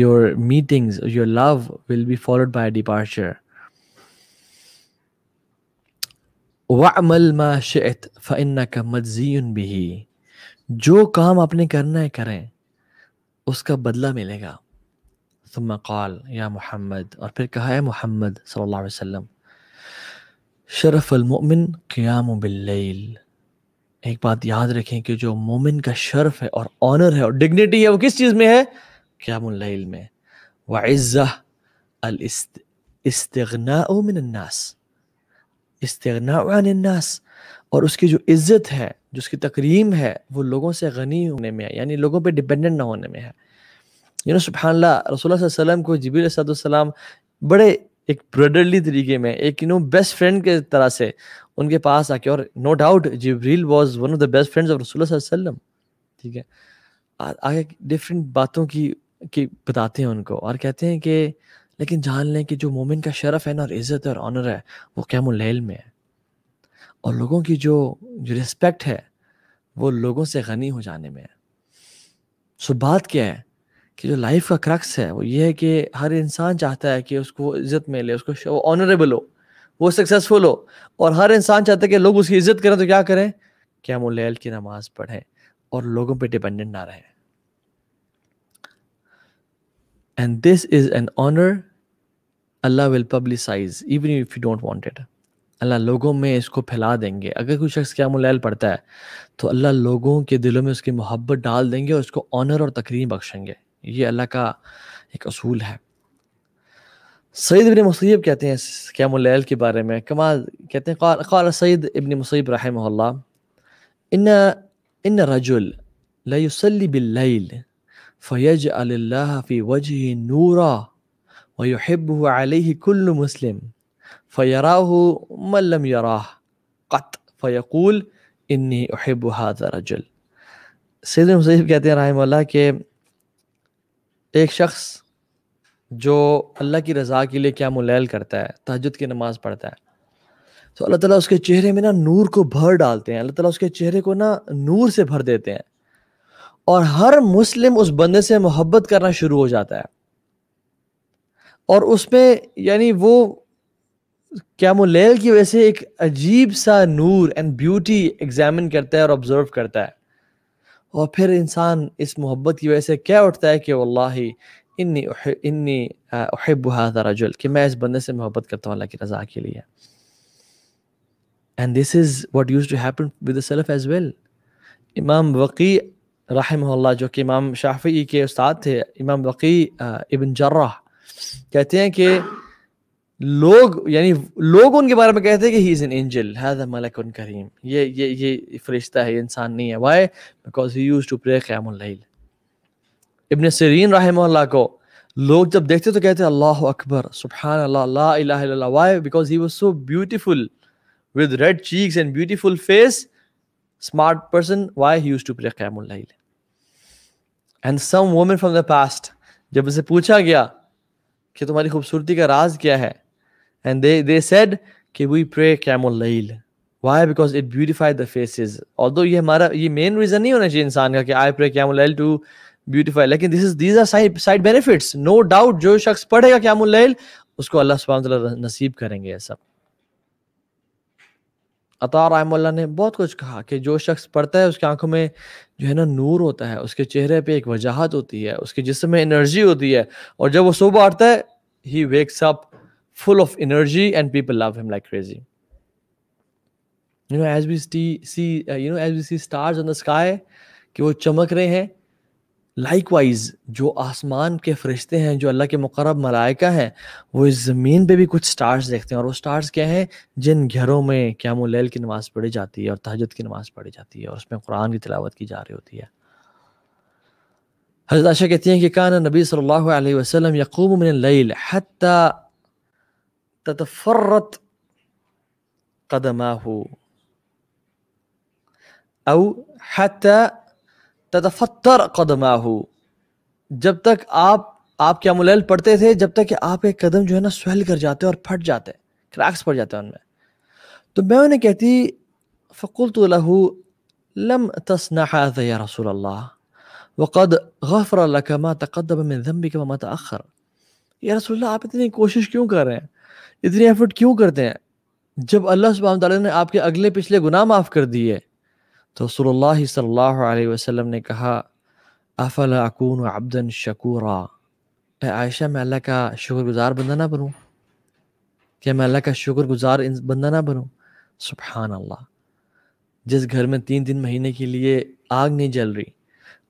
Speaker 1: your meetings your love will be followed by departure वामल मा शेत फ़िन का मजयन भी जो काम आपने करना है करें उसका बदला मिलेगा तुम कौल या मोहम्मद और फिर कहा है मोहम्मद सल्लल्लाहु अलैहि वसल्लम शरफ अलमोमिन क़याम बिल्लैल एक बात याद रखें कि जो मोमिन का शर्फ है और ऑनर है और डिग्निटी है वो किस चीज़ में है क़यामुल्लैल में वाइज़ा अल इस्त, इस्तना मिनन्नास इस्तना नास और उसकी जो इज्जत है जो उसकी तकरीम है वो लोगों से गनी होने में है यानी लोगों पे डिपेंडेंट ना होने में है यू नो सुबहानला रसोल्ला को जबील बड़े एक ब्रदरली तरीके में एक यू नो बेस्ट फ्रेंड के तरह से उनके पास आके और नो डाउट जबरील was one of the best friends of रसोल्ला ठीक है आगे डिफरेंट बातों की की बताते हैं उनको और कहते हैं कि लेकिन जान लें कि जो मोमिन का शरफ़ है ना और इज़्ज़त और ऑनर है वो कैमुलैल में है और लोगों की जो जो रिस्पेक्ट है वो लोगों से गनी हो जाने में है सो बात क्या है कि जो लाइफ का क्रक्स है वो ये है कि हर इंसान चाहता है कि उसको इज़्ज़त मिले उसको ऑनरेबल हो वो सक्सेसफुल हो और हर इंसान चाहता है कि लोग उसकी इज़्ज़त करें तो क्या करें क्या मुलैल की नमाज़ पढ़ें और लोगों पे डिपेंडेंट ना रहें and this is an honour अल्लाह will publicise even if you don't want it अल्लाह लोगों में इसको फैला देंगे अगर कोई शख्स क्या मुलैल पढ़ता है तो अल्लाह लोगों के दिलों में उसकी मोहब्बत डाल देंगे और उसको ऑनर और तकरीम बख्शेंगे ये अल्लाह का एक असूल है सईद इबन मसीब कहते हैं क्यामल के बारे में कमाल कहते हैं कौल सईद इबन मुसैब रहम इन इन रजुल लयसली बिल्लैल फ़यज अल्लाह फ़ी वजह नूरा वयुहबू अलह कुल मुस्लिम फ़यराह मल्लम यराह कत फ़यकूल इन्नी अहब हाजरजुल सैद मुसैब कहते हैं राहमल्ला के एक शख्स जो अल्लाह की रज़ा के लिए क्या मुलैल करता है तहजद की नमाज़ पढ़ता है तो अल्लाह ताला उसके चेहरे में ना नूर को भर डालते हैं अल्लाह ताला उसके चेहरे को ना नूर से भर देते हैं और हर मुस्लिम उस बंदे से मोहब्बत करना शुरू हो जाता है और उसमें यानी वो क्या मोलेल की वजह से एक अजीब सा नूर एंड ब्यूटी एग्जामिन करता है और ऑब्जर्व करता है और फिर इंसान इस मोहब्बत की वजह से क्या उठता है कि वल्लाही इन्नी इन्नी अहब रजुल कि मैं इस बंदे से मोहब्बत करता हूँ अल्लाह की रज़ा के लिए and this is what use to happen with self as well इमाम वकी रहम जो कि इमाम शाफी के उस्ताद थे इमाम वकी इबन जर्रा कहते हैं कि लोग यानी लोग उनके बारे में कहते हैं कि ही इज एन एंजल हैजा मलकुन करीम ये ये ये फरिश्ता है इंसान नहीं है why because he used to pray क़यामुल इबन सरीन सिरीन को लोग जब देखते तो कहते अल्लाह अकबर सुबहान अल्लाह ला because he was so beautiful with red cheeks and beautiful face smart person why he used to pray क़यामुल and some women from the past जब उसे पूछा गया कि तुम्हारी खूबसूरती का राज क्या है एंड दे सेड कि वी प्रे कैमल लईल why because it beautify the faces और दो ये हमारा ये मेन रीज़न नहीं होना चाहिए इंसान का कि आई प्रे कैमल लईल टू ब्यूटिफाई लेकिन this is these are side side benefits no doubt जो शख्स पढ़ेगा कैमल लईल उसको अल्लाह सुबह नसीब करेंगे ये सब अतार रायमोल्ला ने बहुत कुछ कहा कि जो शख्स पढ़ता है उसकी आंखों में जो है ना नूर होता है उसके चेहरे पे एक वजाहत होती है उसके जिसम में एनर्जी होती है और जब वो सुबह आता है he wakes up full of energy and people love him like crazy you know as we see you know as we see stars on the sky कि वो चमक रहे हैं लाइकवाइज जो आसमान के फरिश्ते हैं जो अल्लाह के मुकरब मलाइका हैं वो इस ज़मीन पे भी कुछ स्टार्स देखते हैं और वो स्टार्स क्या हैं जिन घरों में क्या लैल की नमाज़ पढ़ी जाती है और तहजद की नमाज़ पढ़ी जाती है और उसमें कुरान की तिलावत की जा रही होती है हजरत आशा कहती हैं कि कान नबी सल्लल्लाहु अलैहि वसल्लम यकूम मिन हत्ता ततफरत कदमा हो हत्ता तदफत्तर कदमाहू जब तक आप आप क्या मुलैल पढ़ते थे जब तक कि आपके कदम जो है ना स्वेल कर जाते और फट जाते क्रैक्स पड़ जाते हैं उनमें तो मैं उन्हें कहती तो लहू लम तसनाहत या रसूल अल्लाह वक़द गफ़र लकमा तकदम जम्बी के मत अखर या रसूल आप इतनी कोशिश क्यों कर रहे हैं इतनी एफर्ट क्यों करते हैं जब अल्लाह सुबह ने आपके अगले पिछले गुनाह माफ़ कर दिए तो रसोल्ला सल्लल्लाहु अलैहि वसल्लम ने कहा अफल अकून अब्दन शकूरा आयशा मैं अल्लाह का शुक्रगुजार बंदा ना बनूँ क्या मैं अल्लाह का शुक्रगुजार बंदा ना बनूँ सुबहान अल्लाह जिस घर में तीन तीन महीने के लिए आग नहीं जल रही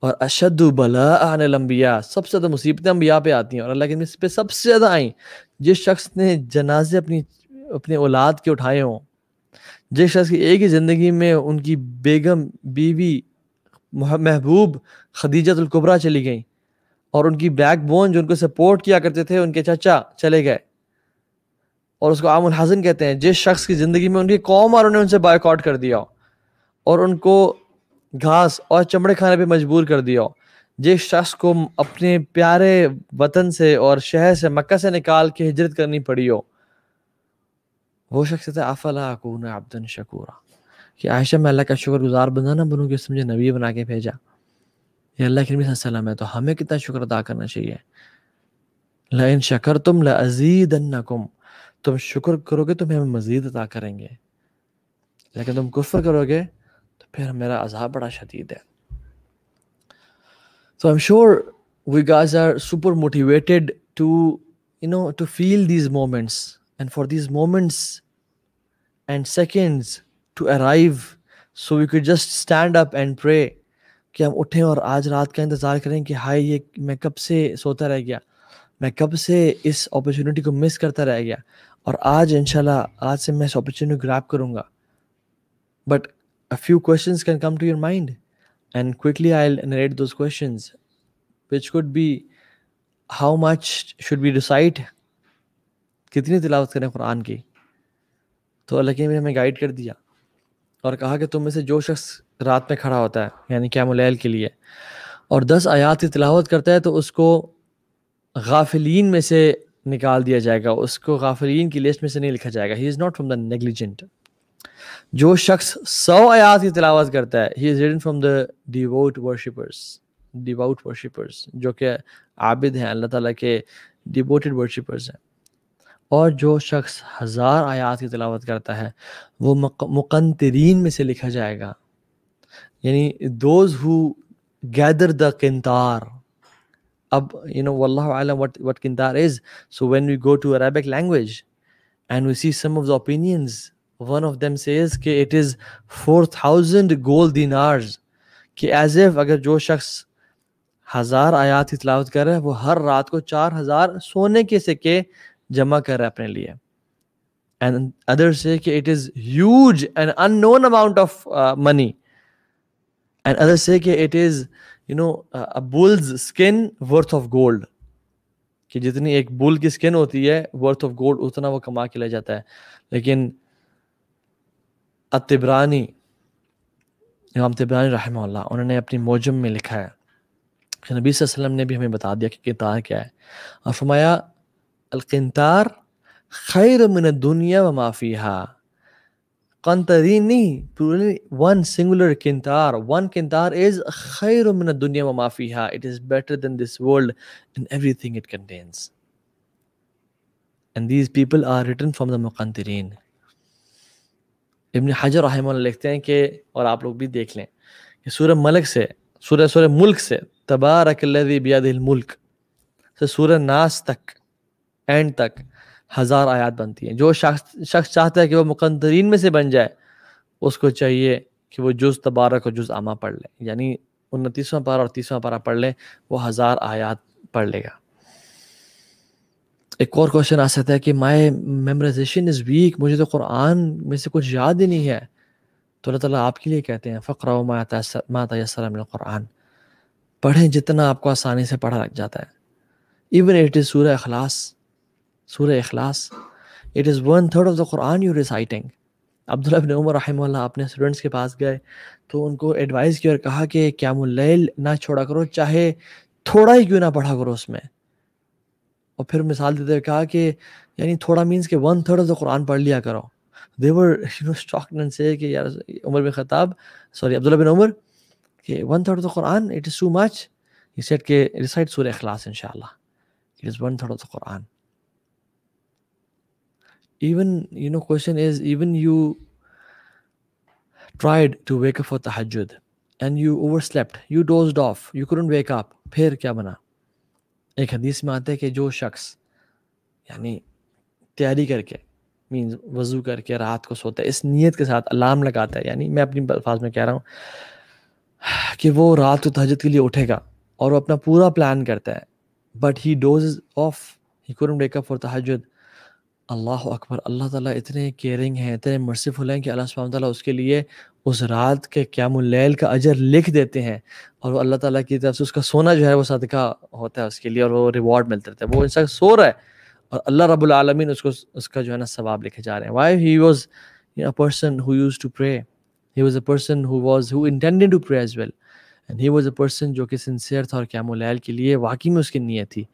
Speaker 1: और अशद बलाबिया सबसे ज़्यादा मुसीबतें अम्बिया पे आती हैं और अल्लाह के इस पर सबसे ज़्यादा आई जिस शख्स ने जनाजे अपनी अपने औलाद के उठाए हों जिस शख्स की एक ही ज़िंदगी में उनकी बेगम बीवी महबूब खदीजतुल्कुबरा चली गई और उनकी बैकबोन जो उनको सपोर्ट किया करते थे उनके चाचा चले गए और उसको आमुल हसन कहते हैं जिस शख्स की ज़िंदगी में उनकी कौम और उन्हें उनसे बायकॉट कर दिया और उनको घास और चमड़े खाने पर मजबूर कर दिया जिस शख्स को अपने प्यारे वतन से और शहर से मक्का से निकाल के हिजरत करनी पड़ी हो वो शख्स था अफला अकून अब्दन शकूरा कि आयशा मैं अल्लाह का शुक्र गुज़ार बंदा ना बनूँ कि उसने मुझे नबी बना के भेजा ये अल्लाह के नबी है तो हमें कितना शुक्र अदा करना चाहिए लन शकर तुम लजीदन्नकुम तुम शुक्र करोगे तुम्हें तो हम मज़ीद अदा करेंगे लेकिन तुम कुफर करोगे तो फिर मेरा अज़हा बड़ा शदीद है I am sure we guys are super motivated to you know to feel these moments and for these moments and seconds to arrive so we could just stand up and pray कि हम उठें और आज रात का इंतज़ार करें कि हाय ये मैं कब से सोता रह गया मैं कब से इस अपॉर्चुनिटी को मिस करता रह गया और आज इंशाल्लाह आज से मैं इस अपॉर्चुनिटी ग्रैप करूँगा but a few question can come to your mind and quickly I narrate those questions which could be how much should be decide कितनी तिलावत करें कुरान की तो अल्लाह के भी हमें गाइड कर दिया और कहा कि तुम में से जो शख्स रात में खड़ा होता है यानी क्या मुलैल के लिए और दस आयात की तलावत करता है तो उसको गाफिलीन में से निकाल दिया जाएगा उसको गाफिलीन की लिस्ट में से नहीं लिखा जाएगा he is not from the negligent जो शख्स सौ आयात की तलावत करता है he is written from the devout worshippers devout worshippers जो कि आबिद हैं अल्लाह ताला के डिवोटेड वर्शिपर्स हैं और जो शख्स हज़ार आयात की तलावत करता है वो मुकंतरीन में से लिखा जाएगा यानी दोज हु गैदर द किंतार अब यू नो वल्लाह आलम व्हाट व्हाट किंतार is so when we go to Arabic language and we see some of the opinions one of them says के it is four thousand gold dinars कि एज एफ अगर जो शख्स हज़ार आयात की तलावत करे वो हर रात को चार हज़ार सोने के सिक्के जमा कर रहा है अपने लिए एंड अदर से कि it is huge and unknown amount of money and other say कि it is you know a bull's skin worth of gold कि जितनी एक बुल की स्किन होती है वर्थ ऑफ गोल्ड उतना वो कमा के ले जाता है लेकिन अतिबरानी इमाम तिबरानी रहम उन्होंने अपनी मौजम में लिखा है नबी वसल्लम ने भी हमें बता दिया कि कितार क्या है और फरमाया अलकंतार खैर मिन दुनिया व माफिया कंतरीन नहीं प्लूरल वन सिंगुलर किंतार वन किंतार इज खैर मिन दुनिया व माफिया it is better than this world and everything it contains and these people are written from the मुकंतरीन इबन हजर रहमान लिखते हैं कि और आप लोग भी देख लें कि सूर मलक से सूर सूर्य मुल्क से तबारक बियादिल मुल्क से सूर्य नास तक एंड तक हज़ार आयात बनती हैं जो शख्स शख्स चाहता है कि वह मुकंदरीन में से बन जाए उसको चाहिए कि वो जुज़ तबारक और जुज़ आमा पढ़ लें यानी उनतीसवा पारा और तीसवा पारा पढ़ लें वो हज़ार आयात पढ़ लेगा एक और क्वेश्चन आ सकता है कि माई मेमोराइजेशन इज़ वीक मुझे तो कुरान में से कुछ याद ही नहीं है तो अल्लाह ताला आपके लिए कहते हैं फ़क्र माता कुरान पढ़ें जितना आपको आसानी से पढ़ा जाता है इवन इट इज़ सूर्य अखलास Surah Ikhlas. It is one third of the Quran you're reciting. अब्दुल्ला बिन उमर रहमल्ला अपने स्टूडेंट्स के पास गए तो उनको एडवाइस किया और कहा कि क्यामुल्लैल ना छोड़ा करो चाहे थोड़ा ही क्यों ना पढ़ा करो उसमें और फिर मिसाल देते हुए कहा कि यानी थोड़ा मीन्स के one third of the Quran पढ़ लिया करो देवर यू नो स्टॉक से कि यार उमर बिन खताब सॉरी अब्दुल्ला बिन उमर कि one third of the Quran it is too much he said के रिसाइट सूर्य अखलास in it is one third of the Quran even you know question is even you tried to wake up for tahajjud and you overslept you dozed off you couldn't wake up फिर क्या बना एक हदीस में आता है कि जो शख्स यानी तैयारी करके मीन्स वज़ू करके रात को सोता है इस नीयत के साथ अलार्म लगाता है यानी मैं अपनी अल्फाज में कह रहा हूँ कि वो रात को तहजद के लिए उठेगा और वो अपना पूरा प्लान करता है but he dozes off he कुरम ब्रेकअप फॉर तहजद अल्लाह अकबर अल्लाह ताला इतने केयरिंग हैं इतने मर्सीफुल हैं कि अल्लाह सुबह ताला उसके लिए उस रात के क्यामुलैल का अजर लिख देते हैं और वो अल्लाह ताला की तरफ से उसका सोना जो है वो सदका होता है उसके लिए और वो रिवॉर्ड मिलता रहता है वो इंसान सो रहा है और अल्लाह रब्बुल आलमीन उसको उसका जो है ना सवाब लिखे जा रहे हैं why he was a person who used to pray he was a person who was who intended to pray as well and he was a person जो कि सिंसियर था और क्यामुलैल के लिए वाकई में उसकी नीयत थी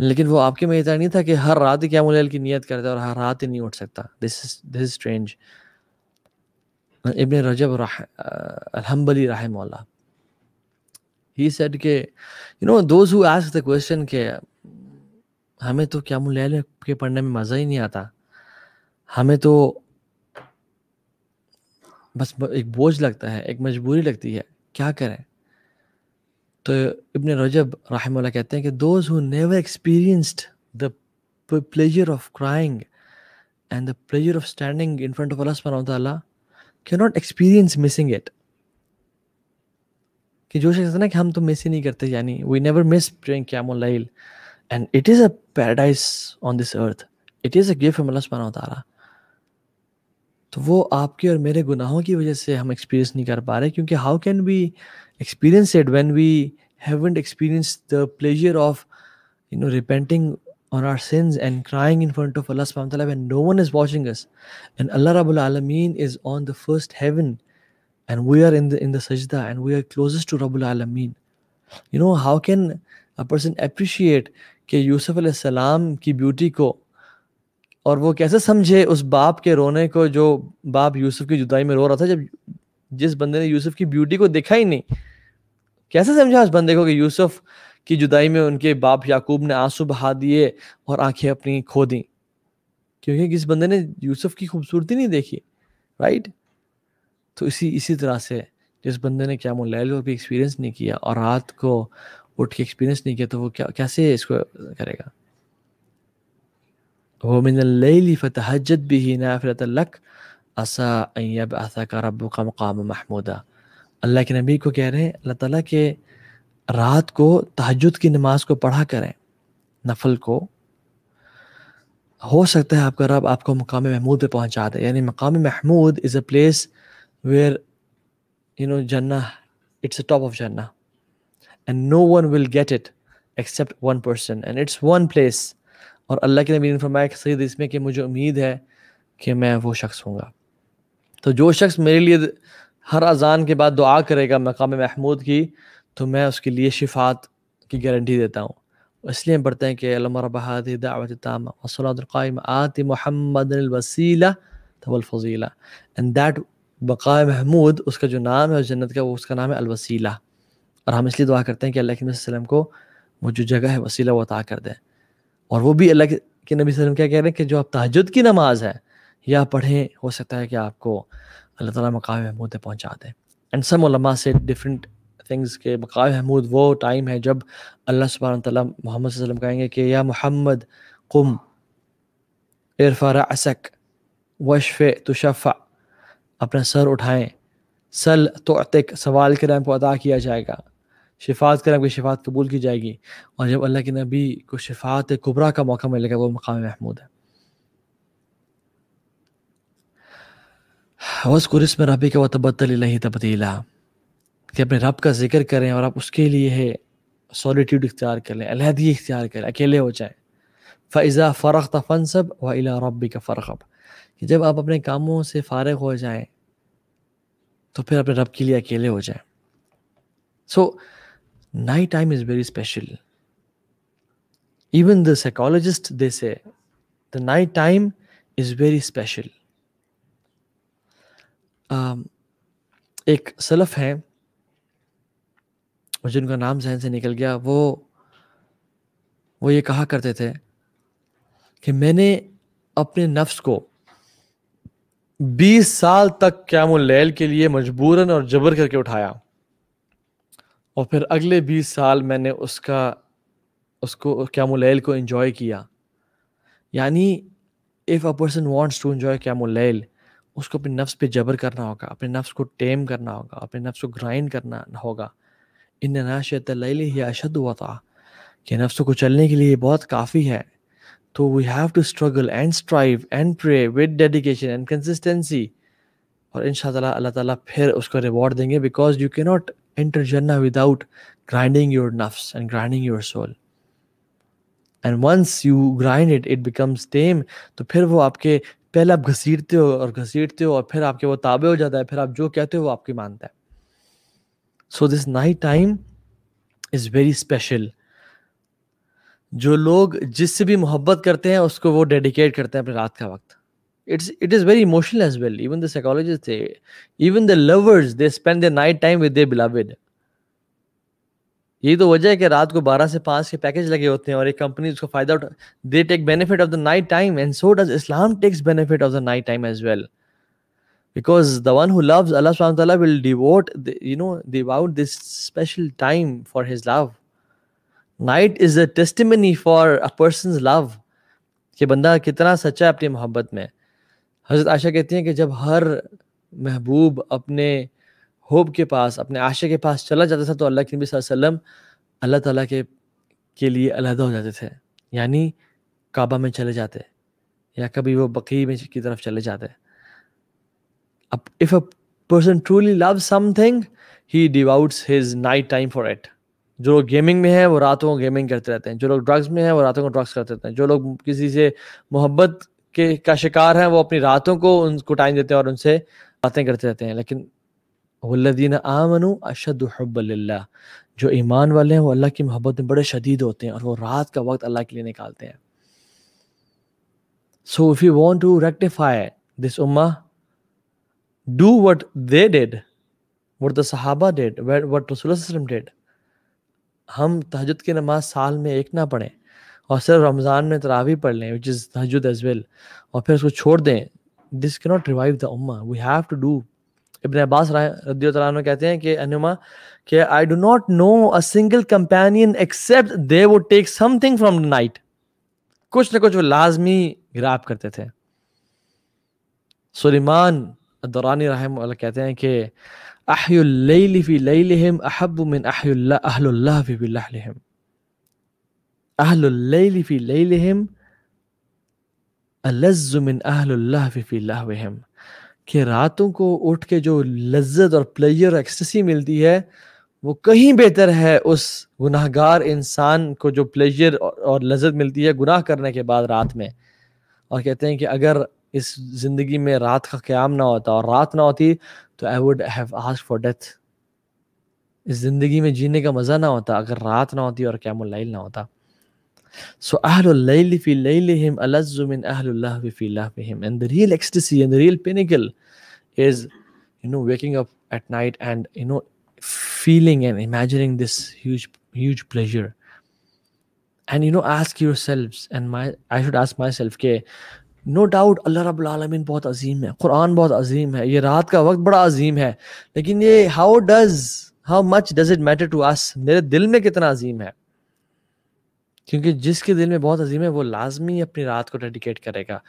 Speaker 1: लेकिन वो आपके में इतना नहीं था कि हर रात क्या मुलेल की नीयत करता और हर रात ही नहीं उठ सकता this is this is strange इबन रजब अलहम्बली राह मौला ही सेड के you know those who ask the question के हमें तो क्या मुलेल के पढ़ने में मज़ा ही नहीं आता हमें तो बस एक बोझ लगता है एक मजबूरी लगती है क्या करें तो इबन रजब रहमल्ला कहते हैं कि those who never experienced the pleasure of crying and the pleasure of standing in front of अल्लाह सुब्हानहू तआला can not experience missing it कि जो शख्स ना कि हम तो मिस ही नहीं करते यानी वी नेवर मिस प्रेइंग क्यामुल लैल and it is a paradise on this earth it is a gift from Allah सुब्हानहू तआला तो वो आपके और मेरे गुनाहों की वजह से हम एक्सपीरियंस नहीं कर पा रहे क्योंकि how can be experience it when we haven't experienced the pleasure of you know repenting on our sins and crying in front of Allah subhanahu wa ta'ala when no one is watching us and Allah Rabbul Alameen is on the first heaven and we are in the in the sajda and we are closest to Rabbul Alameen you know how can a person appreciate कि alayhi salam की ब्यूटी को और वो कैसे समझे उस बाप के रोने को जो बाप यूसुफ की जुदाई में रो रहा था जब जिस बंदे ने यूसुफ की ब्यूटी को देखा ही नहीं कैसे समझा उस बंदे को कि यूसुफ की जुदाई में उनके बाप याकूब ने आंसू बहा दिए और आंखें अपनी खो दी क्योंकि किस बंदे ने यूसुफ की खूबसूरती नहीं देखी राइट तो इसी इसी तरह से जिस बंदे ने क्या मोलैल को भी एक्सपीरियंस नहीं किया और रात को उठ के एक्सपीरियंस नहीं किया तो वो क्या कैसे इसको करेगा वो मिन फतहजत भी ही नाफरत लक असा अयब असा का रब का मकाम महमूदा अल्लाह के नबी को कह रहे हैं अल्लाह ताला के रात को तहजद की नमाज को पढ़ा करें नफल को हो सकता है आपका रब आपको मुकाम महमूद पे पहुंचा दे यानी मकाम महमूद is a place where you know जन्ना इट्स अ टॉप ऑफ जन्ना and no one will get it except one person and it's one place और अल्लाह के नबी ने फरमाया सही इसमें कि मुझे उम्मीद है कि मैं वो शख्स हूँगा तो जो शख्स मेरे लिए हर अजान के बाद दुआ करेगा मकाम महमूद की तो मैं उसके लिए शिफात की गारंटी देता हूँ इसलिए हम पढ़ते हैं कि अलमरबाद दावतम वसलाम आति मोहम्मद वसीला तबलफ़ीला एंड दैट बक़ा महमूद उसका जो नाम है उस जन्नत का वो उसका नाम है अलवसीला और हम इसलिए दुआ करते हैं कि अल्लाह के नबी वसम को वो जो जगह है वसीला वो अता कर दें और वो भी अल्लाह के नबी वसम क्या कह रहे हैं कि जो अब तहजद की नमाज़ है या पढ़ें हो सकता है कि आपको अल्लाह ताला मकाम महमूद पहुँचा दें एंड सम से डिफरेंट थिंग्स के मकाम महमूद वो टाइम है जब अल्लाह सुबहान तला मोहम्मद वसल्लम कहेंगे कि या मोहम्मद कुम इरफा असक वशफ़ तुशफ़ा अपना सर उठाएं सल तो अतिक सवाल के नाम को अदा किया जाएगा शिफात के नाम की शिफात कबूल की जाएगी और जब अल्लाह के नबी को शिफात कुबरा का मौका मिलेगा वो मकाम महमूद है वस्कुर इसमें रबी का वतबतल तब्दीला कि अपने रब का जिक्र करें और आप उसके लिए है सॉलिट्यूड इख्तियार कर लें अलहदगी इख्तियार करें अकेले हो जाए फ़ैज़ा फ़रख तफनसब व अला रबी का फ़रखब कि जब आप अपने कामों से फ़ारग हो जाए तो फिर अपने रब के लिए अकेले हो जाए so night time is very special even the psychologists they say the night time is very special Um, एक सलफ हैं जिनका नाम जहन से निकल गया वो वो ये कहा करते थे कि मैंने अपने नफ्स को 20 साल तक क्यामुलैल के लिए मजबूरन और जबर करके उठाया और फिर अगले 20 साल मैंने उसका उसको क्यामुलैल को इन्जॉय किया यानी if a person wants to enjoy क्यामुलैल उसको अपने नफ्स पे जबर करना होगा अपने नफ्स को टेम करना होगा अपने नफ्स को ग्राइंड करना होगा इन नाशत ही अशद हुआ था कि नफ्स को चलने के लिए बहुत काफ़ी है तो we have to struggle and strive and pray with dedication and consistency और इन अल्लाह ताला फिर उसको रिवॉर्ड देंगे because you can not enter जन्ना विदाउट ग्राइंडिंग योर नफ्स and grinding your soul and once you grind it it becomes tame तो फिर वो आपके पहले आप घसीटते हो और घसीटते हो और फिर आपके वो ताबे हो जाता है फिर आप जो कहते हो वो आपकी मानता है so this night time is very special जो लोग जिससे भी मोहब्बत करते हैं उसको वो डेडिकेट करते हैं अपने रात का वक्त it's it is very emotional as well even the psychologist they even the lovers they spend the night time with their beloved ये तो वजह है कि रात को 12 से 5 के पैकेज लगे होते हैं और एक कंपनी उसको फायदा उठा they take benefit of the night time and so does Islam takes benefit of the night time as well because the one who loves Allah सुब्हान तआला will devote you know devote this special time for his love night is a testimony for a person's love कि बंदा कितना सच्चा है अपनी मोहब्बत में हजरत आशा कहती हैं कि जब हर महबूब अपने होप के पास अपने आशा के पास चला जाता था तो अल्लाह के नबी वसल्लम अल्लाह ताला के के लिए अलहदा हो जाते थे यानी काबा में चले जाते या कभी वो बकरी में की तरफ चले जाते अब if a person truly love something he devotes his night time for it जो लोग गेमिंग में हैं वो रातों को गेमिंग करते रहते हैं जो लोग ड्रग्स में हैं वो रातों को ड्रग्स करते रहते हैं जो लोग किसी से मोहब्बत के का शिकार हैं वो अपनी रातों को उनको टाइम देते हैं और उनसे बातें करते रहते हैं लेकिन वल्लिन आमनु अशद हब्बल्ला जो ईमान वाले हैं वो अल्लाह की मोहब्बत में बड़े शदीद होते हैं और वो रात का वक्त अल्लाह के लिए निकालते हैं so if you want to rectify this उम्मा do what they did what the सहाबा डेड वट रसुलम डेड हम तहजद की नमाज साल में एक ना पढ़ें और सिर्फ रमज़ान में तरावी पढ़ लें विच इज़ तहजद एज वेल और फिर उसको छोड़ दें this can not revive the उम्मा we have to do Ibn Abbas रदी कहते हैं कि अनुमा कि I do not know a single companion except they वो टेक समथिंग फ्रॉम नाइट कुछ ना कुछ वो लाजमी ग्राब करते थे सुलेमान दौरानी रहम कहते हैं कि अहलुल्लाह फी बिल्लाहलिहिम कि रातों को उठ के जो लज्जत और प्लेजर एक्सेसी मिलती है वो कहीं बेहतर है उस गुनाहगार इंसान को जो प्लेजर और लज्जत मिलती है गुनाह करने के बाद रात में और कहते हैं कि अगर इस ज़िंदगी में रात का क्याम ना होता और रात ना होती तो I would have ask for death इस ज़िंदगी में जीने का मज़ा ना होता अगर रात ना होती और क्यामुल्लाइल ना होता So Ahlul Layli fi Laylihim alazzu min Ahlul Lahwi fi Lahwihim. And the real ecstasy and the real pinnacle is, you know, waking up at night and, you know, feeling and imagining this huge, huge pleasure. And, you know, ask yourselves, and my I should ask myself, okay, no doubt Allah रब्बुल आलमीन बहुत अजीम है कुरान बहुत अजीम है ये रात का वक्त बड़ा अजीम है लेकिन ये how does how much does it matter to us मेरे दिल में कितना अजीम है क्योंकि जिसके दिल में बहुत अजीम है वो लाजमी अपनी रात को डेडिकेट करेगा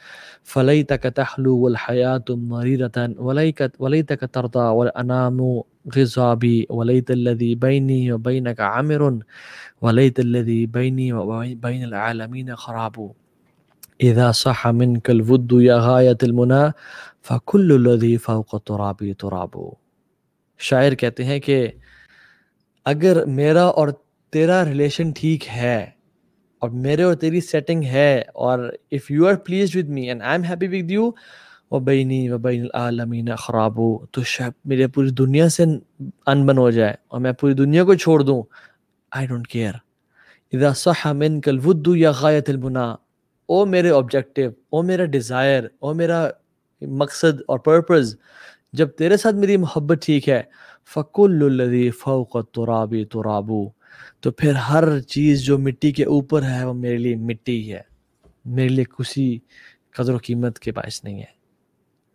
Speaker 1: फ़लई तक तहलू वल हया वलहयात मरी रतन वलई कत वलई तक तरदा वल अनामो गजाबी वलई तल्लदी बैनी व बैन का आमिर वलई तल्लदी बैनी व बैन आलमीन खराबू इदा सह मिन कल वद या गायतमना फ़कुल्लदी फ़ौक तुराबी तुराबो शायर कहते हैं कि अगर मेरा और तेरा रिलेशन ठीक है और मेरे और तेरी सेटिंग है और if you are please with me and I am happy with you वबैनी वबैन आलमीन खराबो तो शायद मेरे पूरी दुनिया से अनबन हो जाए और मैं पूरी दुनिया को छोड़ दूँ आई डोंट केयर इदा सहमिन कलवुद्दू या गायतलबुना ओ मेरे ऑब्जेक्टिव ओ मेरा डिज़ायर ओ मेरा मकसद और पर्पज़ जब तेरे साथ मेरी मोहब्बत ठीक है फ़कुल्लदी फ़ौक तुराबी तुराबू तो फिर हर चीज़ जो मिट्टी के ऊपर है वो मेरे लिए मिट्टी है मेरे लिए किसी कदर कीमत के पास नहीं है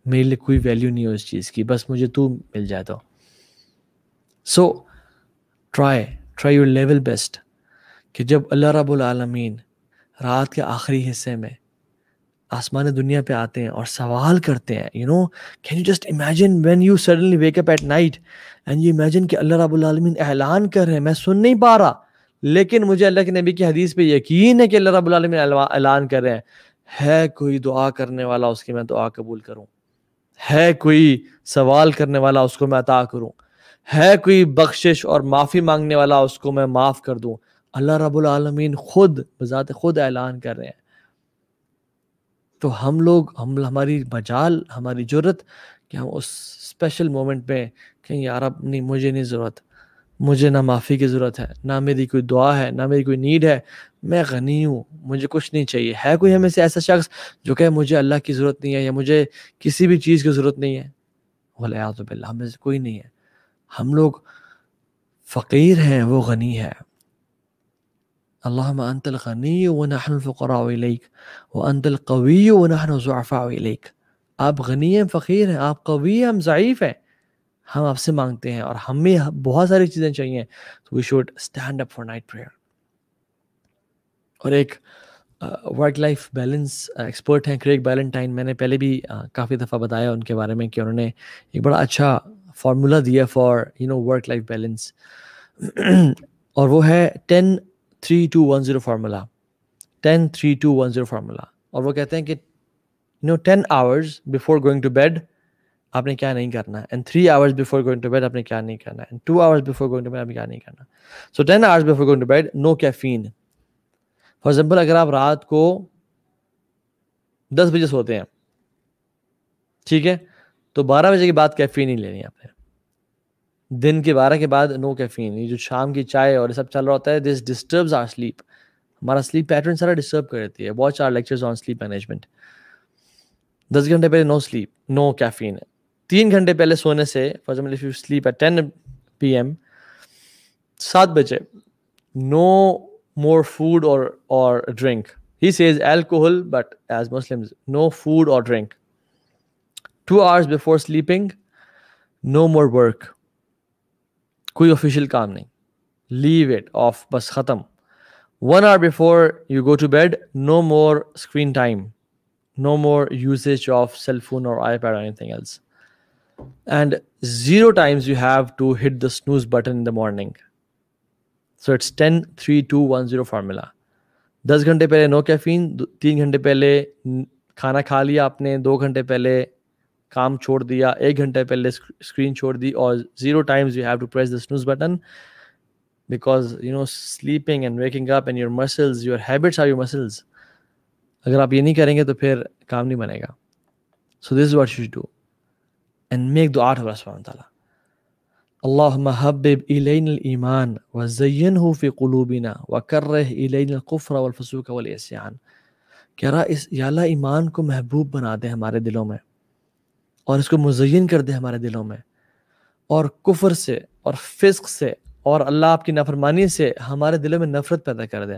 Speaker 1: मेरे लिए कोई वैल्यू नहीं है उस चीज़ की बस मुझे तू मिल जाए तो so try try your level best कि जब अल्लाह रबुल आलमीन रात के आखिरी हिस्से में आसमान दुनिया पे आते हैं और सवाल करते हैं you know can you just imagine when you suddenly wake up at night and you imagine कि अल्लाह रब्बुल आलमीन ऐलान कर रहे हैं मैं सुन नहीं पा रहा लेकिन मुझे अल्लाह के नबी की हदीस पे यकीन है कि अल्लाह रब्बुल आलमीन ऐलान कर रहे हैं है कोई दुआ करने वाला उसकी मैं दुआ कबूल करूँ है कोई सवाल करने वाला उसको मैं अता करूँ है कोई बख्शिश और माफ़ी मांगने वाला उसको मैं माफ़ कर दूँ अल्लाह रब्बुल आलमीन खुद बज़ात खुद ऐलान कर रहे हैं तो हम लोग हम हमारी मजाल हमारी जरूरत कि हम उस स्पेशल मोमेंट में कहें यार अब नहीं मुझे नहीं ज़रूरत मुझे ना माफ़ी की ज़रूरत है ना मेरी कोई दुआ है ना मेरी कोई नीड है मैं गनी हूँ मुझे कुछ नहीं चाहिए है कोई हमें से ऐसा शख्स जो कहे मुझे अल्लाह की ज़रूरत नहीं है या मुझे किसी भी चीज़ की ज़रूरत नहीं है वलियातबिल्ला हमें से कोई नहीं है हम लोग फ़कीर हैं वो गनी है اللهم أنت الغني ونحن الفقراء إليك وأنت القوي ونحن ضعفاء إليك आप गनी हैं फ़कीर हैं आप कवी हैं हम ज़यीफ़ हैं हम आपसे मांगते हैं और हमें बहुत सारी चीज़ें चाहिए तो we should stand up for night prayer और एक वर्क लाइफ बैलेंस एक्सपर्ट हैं क्रेग बैलेंटाइन मैंने पहले भी uh, काफ़ी दफ़ा बताया उनके बारे में कि उन्होंने एक बड़ा अच्छा फार्मूला दिया for you know work life balance और वो है ten three two one zero formula ten three two one zero formula और वो कहते हैं कि you know ten hours before going to bed आपने क्या नहीं करना and three hours before going to bed आपने क्या नहीं करना and two hours before going to bed आपने क्या नहीं करना so ten hours before going to bed no caffeine for example अगर आप रात को दस बजे सोते हैं ठीक है तो बारह बजे के बाद कैफीन नहीं लेनी आपने दिन के बारह के बाद नो कैफीन ये जो शाम की चाय और ये सब चल रहा होता है दिस डिस्टर्ब्स आर स्लीप हमारा स्लीप पैटर्न सारा डिस्टर्ब कर देती है watch our lectures on sleep management दस घंटे पहले नो स्लीप नो कैफीन तीन घंटे पहले सोने से for example if you sleep at ten P M सात बजे no more food or or drink he says alcohol but as Muslim no food or drink two hours before sleeping no more work कोई ऑफिशियल काम नहीं लीव इट ऑफ बस ख़त्म one hour before you go to bed no more screen time no more usage of cell phone or iPad anything else and zero times you have to hit the snooze button in the morning so it's ten three two one zero formula दस घंटे पहले नो कैफीन तीन घंटे पहले खाना खा लिया आपने दो घंटे पहले काम छोड़ दिया एक घंटे पहले स्क्रीन छोड़ दी और zero times you have to press the snooze button because you know sleeping and waking up and your muscles your habits are your muscles अगर आप ये नहीं करेंगे तो फिर काम नहीं बनेगा so this what should do and make दो आठ वर्ष रसमान तला اللهم هبب إلينا الإيمان وزينه في قلوبنا وكره إلينا الكفر والفسوق والعصيان क्या इस याला ईमान को महबूब बना दे हमारे दिलों में और इसको मुजयन कर दे हमारे दिलों में और कुफर से और फिस्क से और अल्लाह आपकी नफरमानी से हमारे दिलों में नफरत पैदा कर दे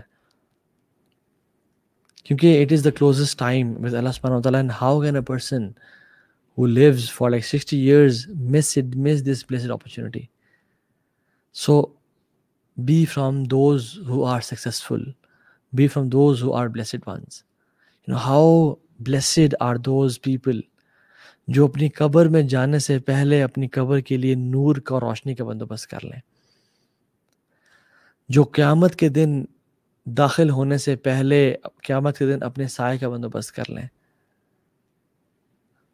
Speaker 1: क्योंकि it is the closest time with Allah and how can a person who lives for like sixty years miss it miss this place opportunity so be from those who are successful be from those who are blessed ones how blessed are those people जो अपनी कब्र में जाने से पहले अपनी कब्र के लिए नूर का रोशनी का बंदोबस्त कर लें जो क़्यामत के दिन दाखिल होने से पहले क़्यामत के दिन अपने साय का बंदोबस्त कर लें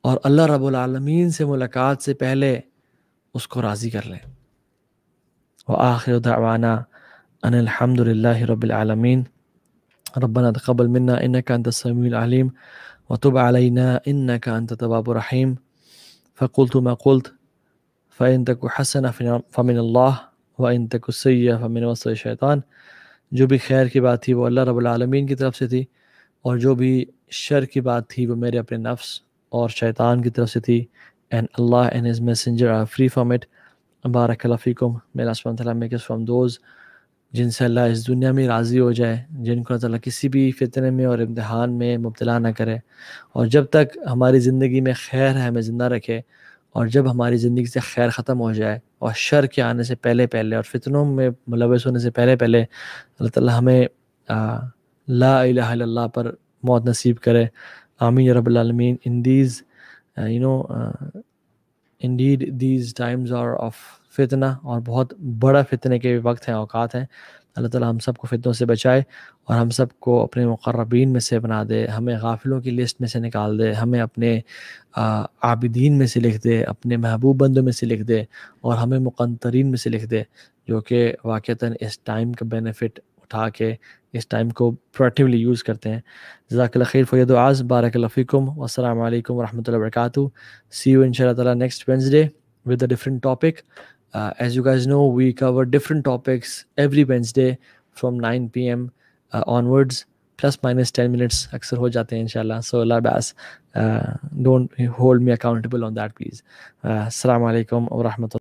Speaker 1: और अल्लाह रब्बुल रबालमीन से मुलाकात से पहले उसको राज़ी कर लें व आखिर दावाना अनिलहमदिल्ला रबालमीन रबना तकबल मन्ना इनका अंतसमीम वतुब अलैना इन्ना का अंत तबाब रहीम फ़कुलत मा कुलत फ़ैन तक हसन फ़मिन अल्लाह व इन तक सैया फ़मिन वसै शैतान जो भी खैर की बात थी वो अल्लाह रबालमीन की तरफ से थी और जो भी शर की बात थी वो मेरे अपने नफ्स और शैतान की तरफ से थी and Allah and his messenger are free from it बारक फ़ीकुम मेरा स्पन मेक फ्रॉम दोज़ जिनसे अल्लाह इस दुनिया में राज़ी हो जाए जिनको अल्लाह किसी भी फितने में और इम्तहान में मुबतला ना करे और जब तक हमारी ज़िंदगी में खैर है हमें ज़िंदा रखे और जब हमारी ज़िंदगी से खैर ख़त्म हो जाए और शर के आने से पहले पहले और फितनों में मुलवस होने से पहले पहले अल्लाह ताला हमें आ, ला इला पर मौत नसीब करे आमीन रबालमीन in these you know indeed these times are of फितना और बहुत बड़ा फितने के वक्त हैं अवकात हैं अल्लाह ताला हम सबको फितनों से बचाए और हम सबको अपने मुकर्रबीन में से बना दे हमें गाफिलों की लिस्ट में से निकाल दे हमें अपने आबिदीन में से लिख दे अपने महबूब बंदों में से लिख दे और हमें मुकंतरीन में से लिख दे जो कि वाक़ता इस टाइम का बेनिफिट उठा के इस टाइम को प्रोडक्टिवली यूज़ करते हैं जजाकल फ़ैद आज बारकलफ़ीकम असल वरहमल वर्का सी यू इन शाला next Wednesday with a different topic Uh, as you guys know, we cover different topics every Wednesday from 9 p.m. Uh, onwards, plus minus 10 minutes. Aksar ho jate inshallah. So, Allah bas, uh, don't hold me accountable on that, please. Uh, Assalamu alaikum wa rahmatullah.